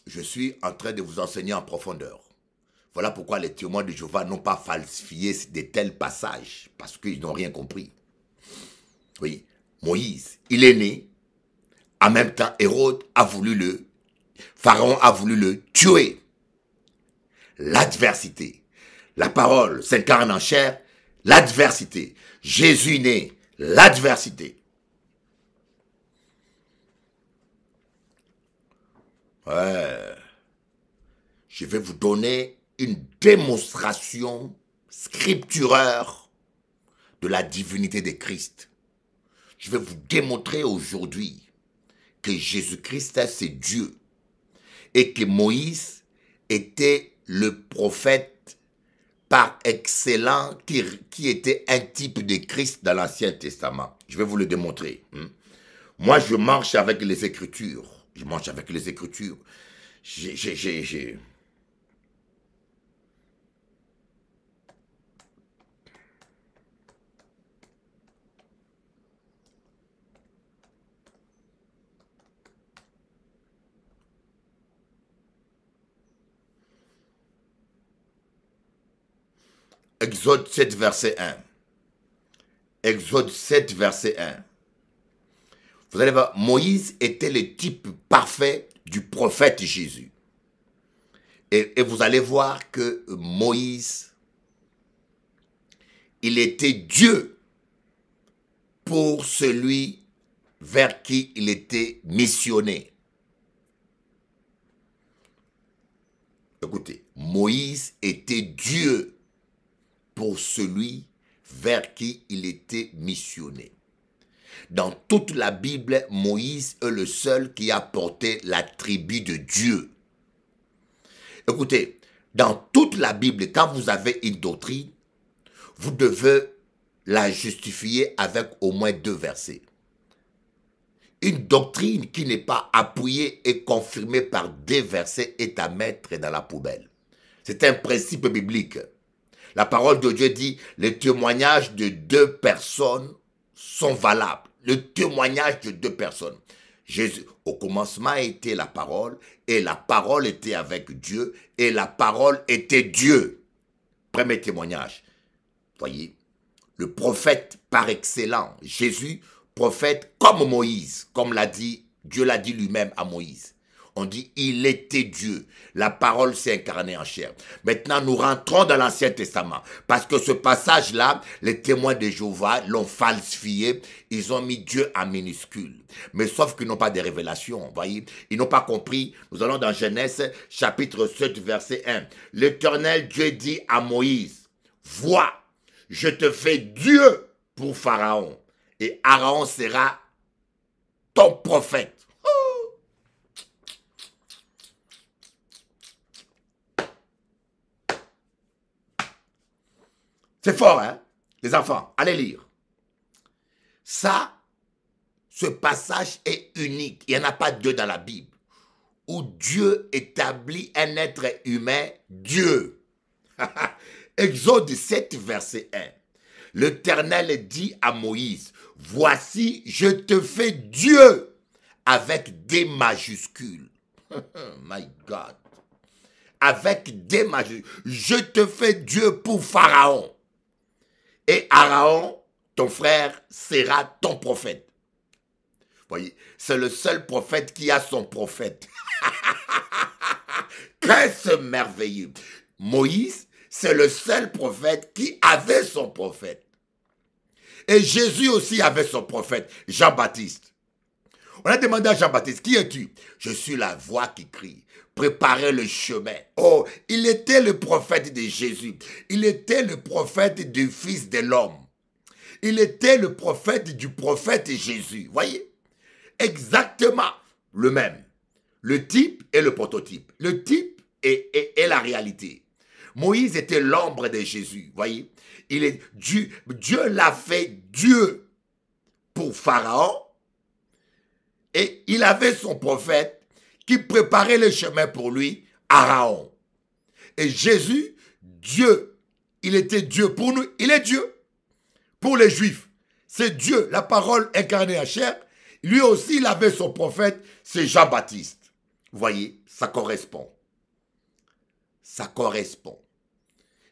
je suis en train de vous enseigner en profondeur. Voilà pourquoi les témoins de Jéhovah n'ont pas falsifié de tels passages, parce qu'ils n'ont rien compris. Oui, Moïse, il est né. En même temps, Hérode a voulu le, Pharaon a voulu le tuer. L'adversité. La parole s'incarne en chair. L'adversité. Jésus né. L'adversité. Je vais vous donner une démonstration scripturaire de la divinité de Christ. Je vais vous démontrer aujourd'hui que Jésus-Christ, c'est Dieu et que Moïse était le prophète par excellent qui était un type de Christ dans l'Ancien Testament. Je vais vous le démontrer. Hmm. Moi, je marche avec les Écritures. Je mange avec les Écritures. J'ai, j'ai, j'ai... Exode 7, verset 1. Exode 7, verset 1. Vous allez voir, Moïse était le type parfait du prophète Jésus. Et, et vous allez voir que Moïse, il était Dieu pour celui vers qui il était missionné. Écoutez, Moïse était Dieu pour celui vers qui il était missionné. Dans toute la Bible, Moïse est le seul qui a porté la tribu de Dieu. Écoutez, dans toute la Bible, quand vous avez une doctrine, vous devez la justifier avec au moins deux versets. Une doctrine qui n'est pas appuyée et confirmée par des versets est à mettre dans la poubelle. C'est un principe biblique. La parole de Dieu dit, les témoignages de deux personnes sont valables le témoignage de deux personnes. Jésus, au commencement était la parole, et la parole était avec Dieu, et la parole était Dieu. Premier témoignage. Voyez, le prophète par excellence, Jésus, prophète comme Moïse, comme l'a dit, Dieu l'a dit lui-même à Moïse. On dit, il était Dieu. La parole s'est incarnée en chair. Maintenant, nous rentrons dans l'Ancien Testament. Parce que ce passage-là, les témoins de Jéhovah l'ont falsifié. Ils ont mis Dieu en minuscule. Mais sauf qu'ils n'ont pas des révélations, voyez. Ils n'ont pas compris. Nous allons dans Genèse, chapitre 7, verset 1. L'éternel Dieu dit à Moïse, vois, je te fais Dieu pour Pharaon. Et Aaron sera ton prophète. C'est fort, hein Les enfants, allez lire. Ça, ce passage est unique. Il n'y en a pas deux dans la Bible. Où Dieu établit un être humain, Dieu. Exode 7, verset 1. L'Éternel dit à Moïse, Voici, je te fais Dieu avec des majuscules. My God. Avec des majuscules. Je te fais Dieu pour Pharaon et Araon, ton frère, sera ton prophète. Voyez, c'est le seul prophète qui a son prophète. Qu'est-ce merveilleux. Moïse, c'est le seul prophète qui avait son prophète. Et Jésus aussi avait son prophète, Jean-Baptiste. On a demandé à Jean-Baptiste, qui es-tu Je suis la voix qui crie. Préparez le chemin. Oh, il était le prophète de Jésus. Il était le prophète du Fils de l'homme. Il était le prophète du prophète Jésus. Voyez Exactement le même. Le type et le prototype. Le type et, la réalité. Moïse était l'ombre de Jésus. Voyez Il est Dieu l'a fait Dieu pour Pharaon et il avait son prophète qui préparait le chemin pour lui Araon. Et Jésus, Dieu, il était Dieu pour nous, il est Dieu. Pour les Juifs, c'est Dieu, la parole incarnée à chair. Lui aussi, il avait son prophète, c'est Jean-Baptiste. Vous voyez, ça correspond. Ça correspond.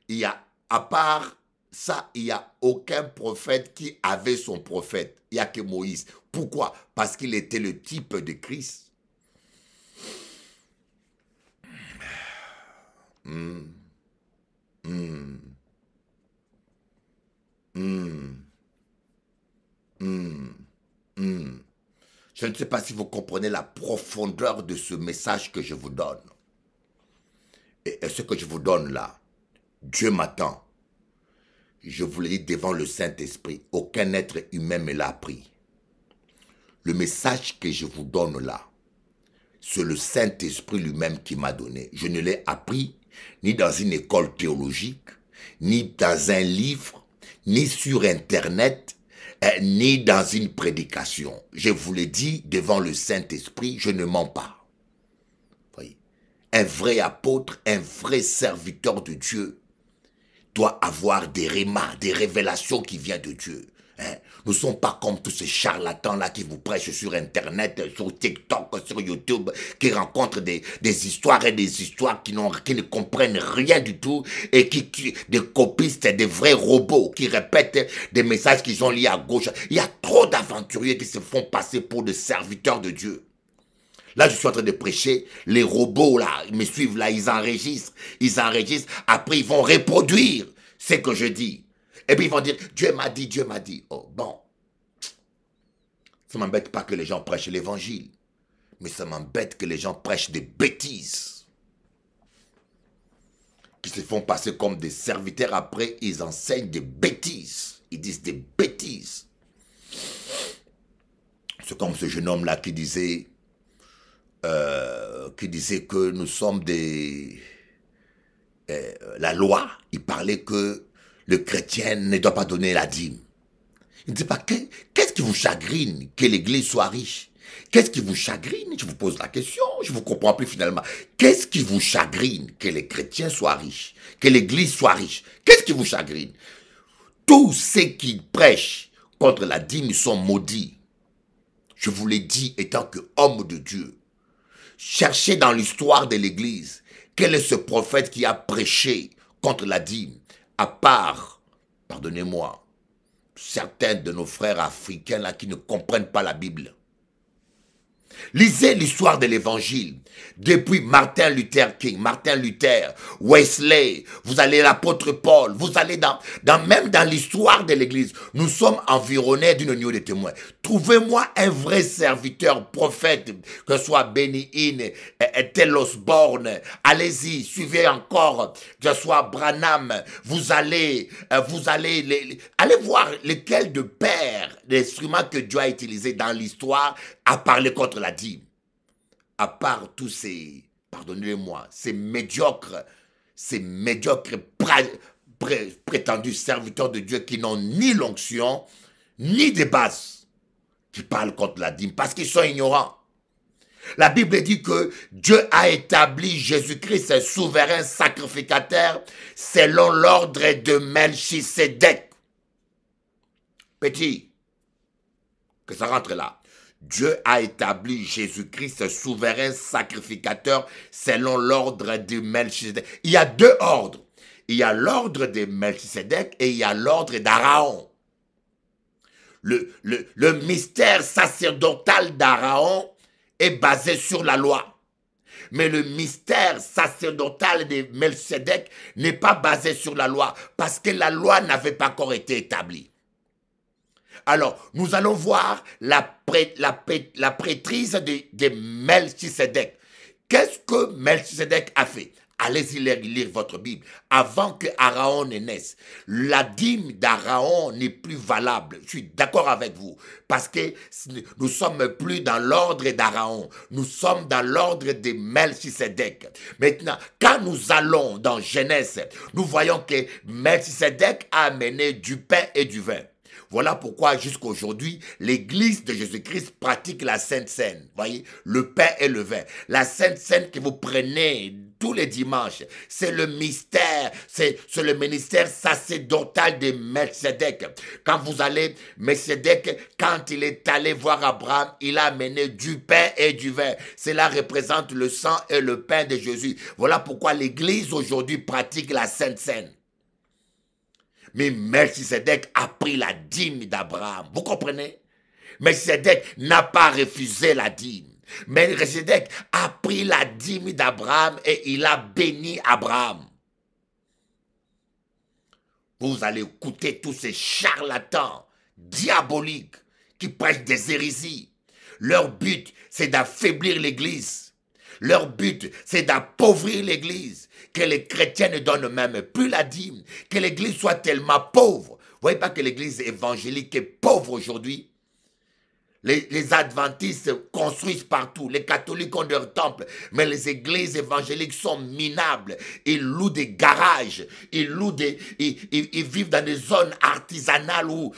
Il y a, à part ça, il n'y a aucun prophète qui avait son prophète. Il n'y a que Moïse. Pourquoi Parce qu'il était le type de Christ. Je ne sais pas si vous comprenez la profondeur de ce message que je vous donne. Et, ce que je vous donne là, Dieu m'attend. Je vous le dis devant le Saint-Esprit, aucun être humain ne l'a appris. Le message que je vous donne là, c'est le Saint-Esprit lui-même qui m'a donné. Je ne l'ai appris ni dans une école théologique, ni dans un livre, ni sur Internet, euh, ni dans une prédication. Je vous l'ai dit devant le Saint-Esprit, je ne mens pas. Un vrai apôtre, un vrai serviteur de Dieu doit avoir des rémas, des révélations qui viennent de Dieu. Hein? Nous ne sommes pas comme tous ces charlatans-là qui vous prêchent sur Internet, sur TikTok, sur YouTube, qui rencontrent des, histoires et des histoires qui, ne comprennent rien du tout et qui, qui des copistes, des vrais robots qui répètent des messages qu'ils ont liés à gauche. Il y a trop d'aventuriers qui se font passer pour des serviteurs de Dieu. Là, je suis en train de prêcher. Les robots, là, ils me suivent, là, ils enregistrent. Ils enregistrent. Après, ils vont reproduire ce que je dis. Et puis ils vont dire, Dieu m'a dit, Dieu m'a dit. Oh, bon. Ça m'embête pas que les gens prêchent l'évangile. Mais ça m'embête que les gens prêchent des bêtises. Qui se font passer comme des serviteurs. Après, ils enseignent des bêtises. Ils disent des bêtises. C'est comme ce jeune homme-là qui disait, euh, qui disait que nous sommes des... Euh, la loi. Il parlait que le chrétien ne doit pas donner la dîme. Il ne dit pas, qu'est-ce qui vous chagrine que l'Église soit riche Qu'est-ce qui vous chagrine Je vous pose la question, je vous comprends plus finalement. Qu'est-ce qui vous chagrine que les chrétiens soient riches Que l'Église soit riche Qu'est-ce qui vous chagrine Tous ceux qui prêchent contre la dîme sont maudits. Je vous l'ai dit, étant que homme de Dieu, cherchez dans l'histoire de l'Église quel est ce prophète qui a prêché contre la dîme à part, pardonnez-moi, certains de nos frères africains là qui ne comprennent pas la Bible. Lisez l'histoire de l'évangile. Depuis Martin Luther King, Martin Luther, Wesley, vous allez l'apôtre Paul, vous allez dans, dans même dans l'histoire de l'Église, nous sommes environnés d'une union de témoins. Trouvez-moi un vrai serviteur, prophète, que ce soit Benny Hinn, eh, eh, Telos Borne. allez-y, suivez encore, que ce soit Branham, vous allez, eh, vous allez, allez voir lesquels de pères, d'instruments que Dieu a utilisés dans l'histoire, a parlé contre la dîme à part tous ces, pardonnez-moi, ces médiocres, ces médiocres prétendus serviteurs de Dieu qui n'ont ni l'onction, ni des bases, qui parlent contre la dîme, parce qu'ils sont ignorants. La Bible dit que Dieu a établi Jésus-Christ, un souverain sacrificateur, selon l'ordre de Melchisedec. Petit, que ça rentre là. Dieu a établi Jésus-Christ souverain sacrificateur selon l'ordre de Melchizedek. Il y a deux ordres. Il y a l'ordre de Melchizedek et il y a l'ordre d'Araon. Le, le, mystère sacerdotal d'Araon est basé sur la loi. Mais le mystère sacerdotal de Melchizedek n'est pas basé sur la loi parce que la loi n'avait pas encore été établie. Alors, nous allons voir la, la, la prêtrise de, de Melchisedec. Qu'est-ce que Melchisedec a fait Allez-y lire, votre Bible. Avant que Araon ne naisse, la dîme d'Araon n'est plus valable. Je suis d'accord avec vous. Parce que nous sommes plus dans l'ordre d'Araon. Nous sommes dans l'ordre de Melchisedec. Maintenant, quand nous allons dans Genèse, nous voyons que Melchisedec a amené du pain et du vin. Voilà pourquoi jusqu'à aujourd'hui, l'Église de Jésus-Christ pratique la Sainte Seine. Voyez, le pain et le vin. La Sainte Seine que vous prenez tous les dimanches, c'est le mystère, c'est le ministère sacerdotal de Melchizedek. Quand vous allez, Melchizedek, quand il est allé voir Abraham, il a amené du pain et du vin. Cela représente le sang et le pain de Jésus. Voilà pourquoi l'Église aujourd'hui pratique la Sainte Seine. Mais Melchizedek a pris la dîme d'Abraham. Vous comprenez Melchizedek n'a pas refusé la dîme. Melchizedek a pris la dîme d'Abraham et il a béni Abraham. Vous allez écouter tous ces charlatans diaboliques qui prêchent des hérésies. Leur but, c'est d'affaiblir l'Église. Leur but, c'est d'appauvrir l'Église que les chrétiens ne donnent même plus la dîme, que l'Église soit tellement pauvre. Vous voyez pas que l'Église évangélique est pauvre aujourd'hui les, adventistes construisent partout. Les catholiques ont leurs temples, Mais les églises évangéliques sont minables. Ils louent des garages. Ils louent des, ils, vivent dans des zones artisanales ou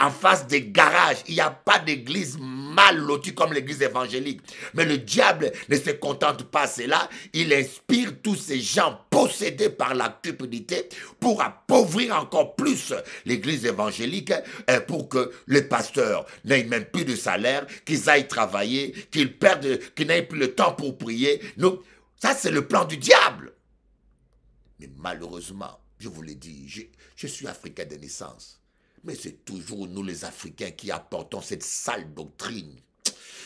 en face des garages, il n'y a pas d'église mal lotie comme l'église évangélique. Mais le diable ne se contente pas. de cela. il inspire tous ces gens Possédé par la cupidité pour appauvrir encore plus l'église évangélique euh, pour que les pasteurs n'aient même plus de salaire, qu'ils aillent travailler, qu'ils perdent, qu'ils n'aient plus le temps pour prier. Non, ça c'est le plan du diable. Mais malheureusement, je vous l'ai dit, je, je suis africain de naissance. Mais c'est toujours nous les Africains qui apportons cette sale doctrine.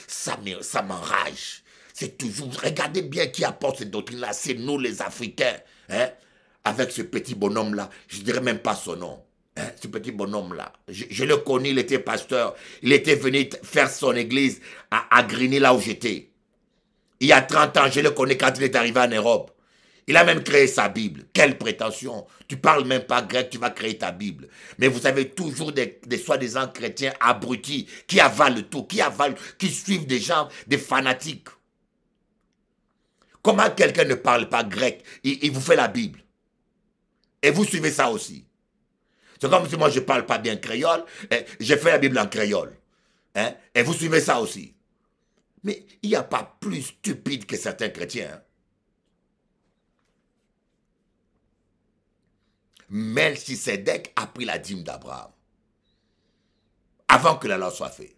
Ça m'enrage. C'est toujours, regardez bien qui apporte cette doctrine-là, c'est nous les Africains. Hein. Avec ce petit bonhomme-là, je ne dirais même pas son nom. Hein, ce petit bonhomme-là, je, le connais, il était pasteur. Il était venu faire son église à, Grigny, là où j'étais. Il y a 30 ans, je le connais quand il est arrivé en Europe. Il a même créé sa Bible. Quelle prétention Tu parles même pas grec, tu vas créer ta Bible. Mais vous avez toujours des, des soi-disant chrétiens abrutis qui avalent tout, qui avalent, qui suivent des gens, des fanatiques. Comment quelqu'un ne parle pas grec il, vous fait la Bible. Et vous suivez ça aussi. C'est comme si moi je ne parle pas bien créole, et j'ai fait la Bible en créole. Hein. et vous suivez ça aussi. Mais il n'y a pas plus stupide que certains chrétiens. Hein. Melchisedec a pris la dîme d'Abraham avant que la loi soit faite.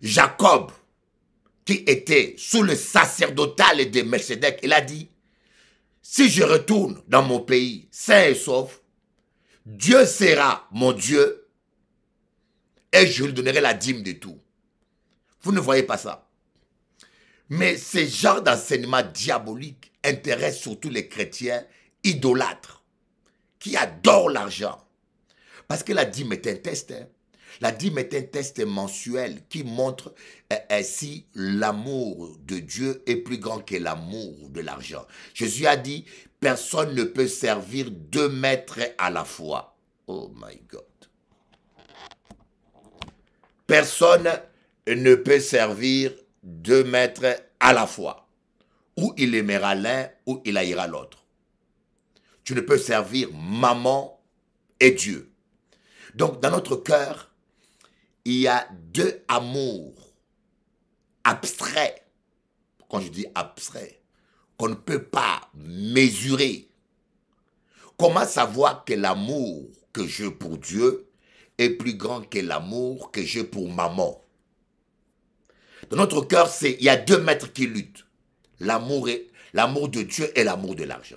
Jacob qui était sous le sacerdotal de Melchizedek, il a dit, si je retourne dans mon pays sain et sauf, Dieu sera mon Dieu et je lui donnerai la dîme de tout. Vous ne voyez pas ça. Mais ce genre d'enseignement diabolique intéresse surtout les chrétiens idolâtres qui adorent l'argent. Parce que la dîme est un test. Hein. La dîme est un test mensuel qui montre ainsi eh, eh, l'amour de Dieu est plus grand que l'amour de l'argent. Jésus a dit, personne ne peut servir deux maîtres à la fois. Oh my God. Personne ne peut servir deux maîtres à la fois. Ou il aimera l'un ou il haïra l'autre. Tu ne peux servir maman et Dieu. Donc dans notre cœur, il y a deux amours abstraits. Quand je dis abstrait, qu'on ne peut pas mesurer. Comment savoir que l'amour que j'ai pour Dieu est plus grand que l'amour que j'ai pour maman Dans notre cœur, il y a deux maîtres qui luttent. L'amour de Dieu et l'amour de l'argent.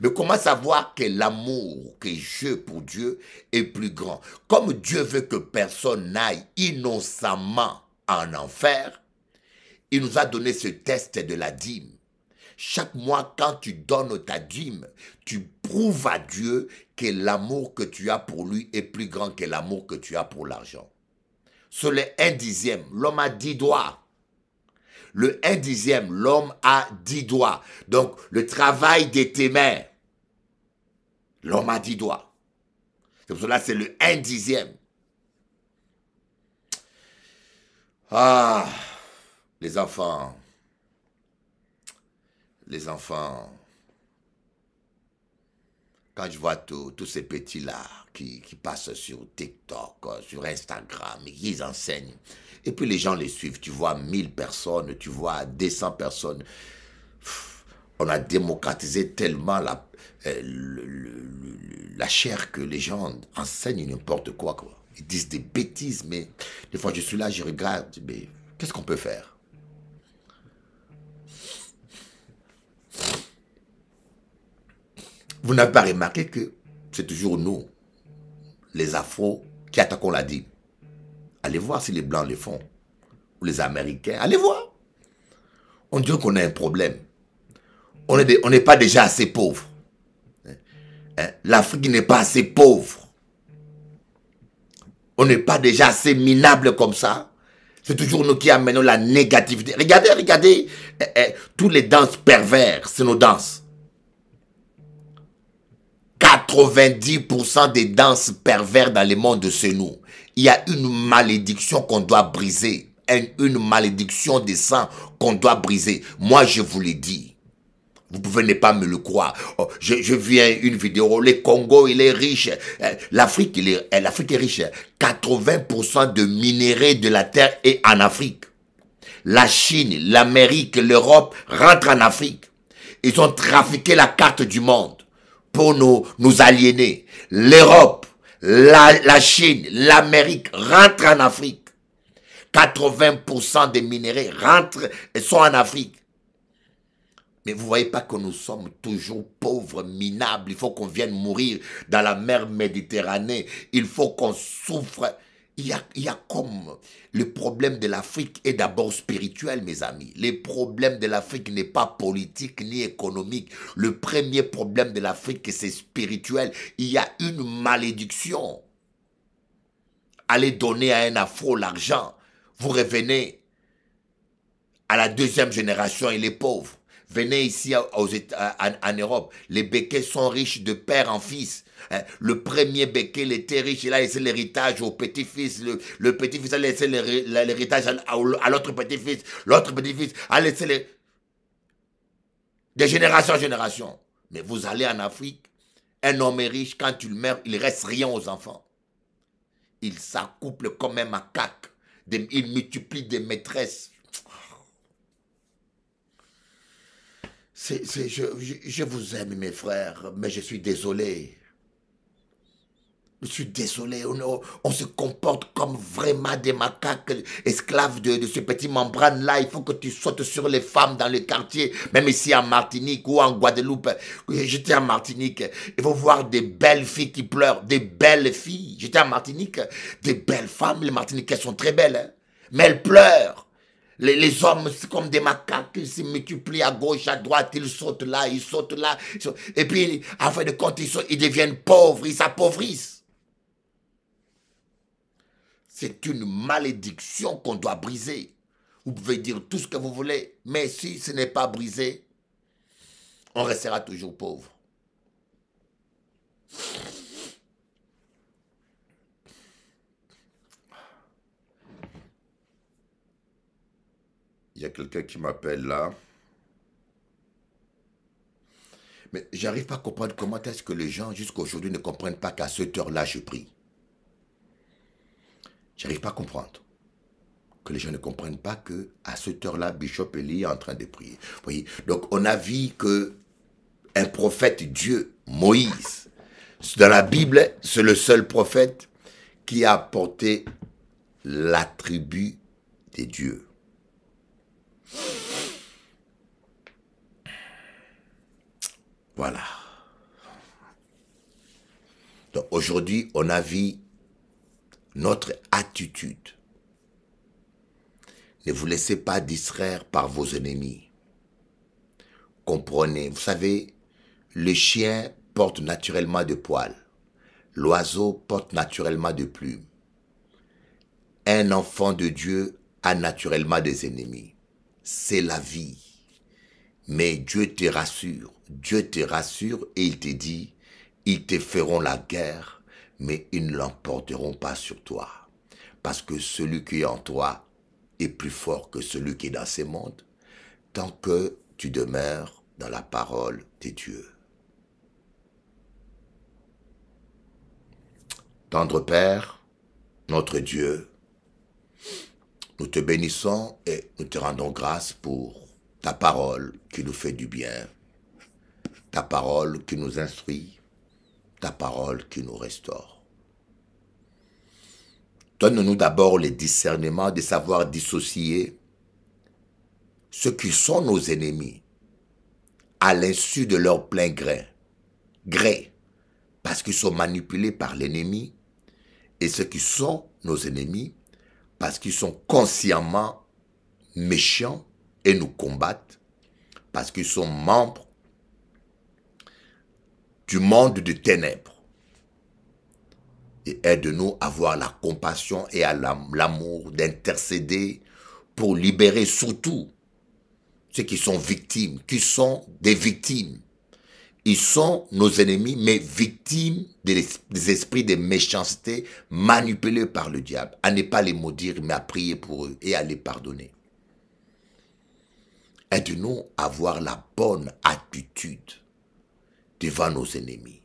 Mais comment savoir que l'amour que j'ai pour Dieu est plus grand Comme Dieu veut que personne n'aille innocemment en enfer, il nous a donné ce test de la dîme. Chaque mois, quand tu donnes ta dîme, tu prouves à Dieu que l'amour que tu as pour lui est plus grand que l'amour que tu as pour l'argent. Sur les un dixième, l'homme a dix doigts le un dixième, l'homme a dix doigts. Donc, le travail de tes mains, l'homme a dix doigts. C'est pour cela c'est le 1 dixième. Ah, les enfants, les enfants, quand je vois tous ces petits-là, qui, passent sur TikTok, euh, sur Instagram, ils enseignent. Et puis les gens les suivent. Tu vois 1000 personnes, tu vois 200 personnes. On a démocratisé tellement la, euh, la chair que les gens enseignent n'importe quoi, quoi. Ils disent des bêtises, mais des fois je suis là, je regarde, mais qu'est-ce qu'on peut faire Vous n'avez pas remarqué que c'est toujours nous les Afros qui attaquent la dîme. Allez voir si les Blancs le font. Ou les Américains. Allez voir. On dirait qu'on a un problème. On n'est pas déjà assez pauvre. Hein? Hein? L'Afrique n'est pas assez pauvre. On n'est pas déjà assez minable comme ça. C'est toujours nous qui amenons la négativité. Regardez, regardez. Hein, tous les danses pervers, c'est nos danses. 90% des danses pervers dans le monde de nous. Il y a une malédiction qu'on doit briser. Une, malédiction des sangs qu'on doit briser. Moi, je vous l'ai dis. Vous pouvez pas me le croire. Oh, je, viens une vidéo, le Congo, il est riche. Euh, L'Afrique, euh, l'Afrique est riche. 80% de minerais de la terre est en Afrique. La Chine, l'Amérique, l'Europe rentrent en Afrique. Ils ont trafiqué la carte du monde pour nous, nous aliéner. L'Europe, la, la Chine, l'Amérique rentrent en Afrique. 80% des minéraux rentrent et sont en Afrique. Mais vous voyez pas que nous sommes toujours pauvres, minables. Il faut qu'on vienne mourir dans la mer Méditerranée. Il faut qu'on souffre il y, a, comme le problème de l'Afrique est d'abord spirituel, mes amis. Le problème de l'Afrique n'est pas politique ni économique. Le premier problème de l'Afrique, c'est spirituel. Il y a une malédiction. Allez donner à un afro l'argent. Vous revenez à la deuxième génération, il est pauvre. Venez ici aux en, en, Europe. Les béquets sont riches de père en fils. Euh, le premier il était riche, il a laissé l'héritage au petit-fils. Le, petit-fils a laissé l'héritage à, l'autre petit-fils. L'autre petit-fils a laissé les... De génération en génération. Mais vous allez en Afrique, un homme est riche, quand il meurt, il reste rien aux enfants. Il s'accouple comme un macaque. Il multiplie des maîtresses. je, vous aime, mes frères, mais je suis désolé. Je suis désolé, on, on, se comporte comme vraiment des macaques esclaves de, ce petit membrane-là. Il faut que tu sautes sur les femmes dans le quartier, même ici en Martinique ou en Guadeloupe. J'étais en Martinique, il faut voir des belles filles qui pleurent, des belles filles. J'étais en Martinique, des belles femmes. Les Martiniques, sont très belles, hein. mais elles pleurent. Les, hommes, c'est comme des macaques, ils se multiplient à gauche, à droite, ils sautent là, ils sautent là. Et puis, à fin de compte, ils deviennent pauvres, ils s'appauvrissent. C'est une malédiction qu'on doit briser. Vous pouvez dire tout ce que vous voulez, mais si ce n'est pas brisé, on restera toujours pauvre. Il y a quelqu'un qui m'appelle là. Mais j'arrive pas à comprendre comment est-ce que les gens jusqu'aujourd'hui ne comprennent pas qu'à cette heure-là, je prie. J'arrive pas à comprendre. Que les gens ne comprennent pas que à cette heure-là, Bishop Eli est en train de prier. Donc on a vu que un prophète Dieu, Moïse, dans la Bible, c'est le seul prophète qui a apporté l'attribut des dieux. Voilà. Donc aujourd'hui, on a vu notre attitude. Ne vous laissez pas distraire par vos ennemis. Comprenez, vous savez, le chien porte naturellement de poils. L'oiseau porte naturellement de plumes. Un enfant de Dieu a naturellement des ennemis. C'est la vie. Mais Dieu te rassure. Dieu te rassure et il te dit, ils te feront la guerre mais ils ne l'emporteront pas sur toi. Parce que celui qui est en toi est plus fort que celui qui est dans ces mondes, tant que tu demeures dans la parole des dieux. Tendre Père, notre Dieu, nous te bénissons et nous te rendons grâce pour ta parole qui nous fait du bien, ta parole qui nous instruit, ta parole qui nous restaure. Donne-nous d'abord le discernement de savoir dissocier ceux qui sont nos ennemis à l'insu de leur plein gré, gré, parce qu'ils sont manipulés par l'ennemi, et ceux qui sont nos ennemis parce qu'ils sont consciemment méchants et nous combattent, parce qu'ils sont membres du monde de ténèbres. Et aide-nous à avoir la compassion et à l'amour d'intercéder pour libérer surtout ceux qui sont victimes, qui sont des victimes. Ils sont nos ennemis, mais victimes des esprits de méchanceté manipulés par le diable. À ne pas les maudire, mais à prier pour eux et à les pardonner. Aide-nous à avoir la bonne attitude devant nos ennemis,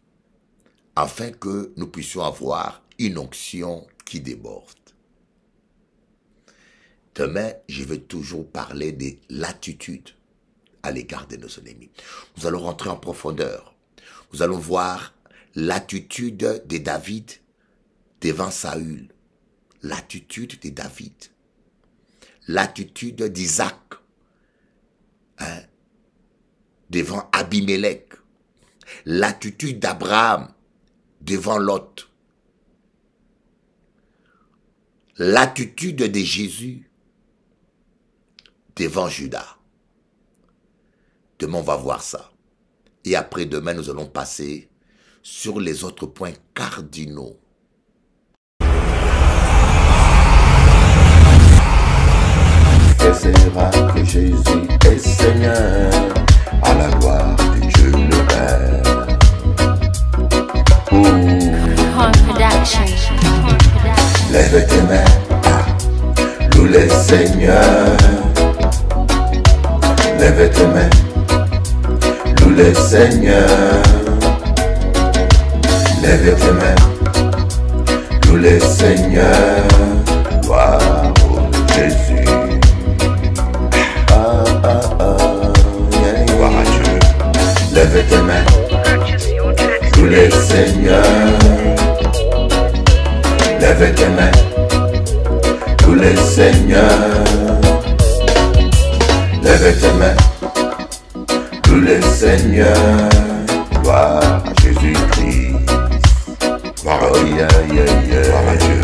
afin que nous puissions avoir une onction qui déborde. Demain, je vais toujours parler de l'attitude à l'égard de nos ennemis. Nous allons rentrer en profondeur. Nous allons voir l'attitude de David devant Saül, l'attitude de David, l'attitude d'Isaac hein, devant Abimelech, l'attitude d'Abraham devant Lot, l'attitude de Jésus devant Judas. Demain, on va voir ça. Et après-demain, nous allons passer sur les autres points cardinaux que Jésus est Seigneur à la gloire Lève tes mains, loue le Seigneur. Lève tes mains, loue le Seigneur. Lève tes mains, loue le Seigneur. lève Tous les seigneurs, lève tes mains. Tous les seigneurs, lève tes mains. Tous les seigneurs, gloire Jésus-Christ. Gloire Dieu.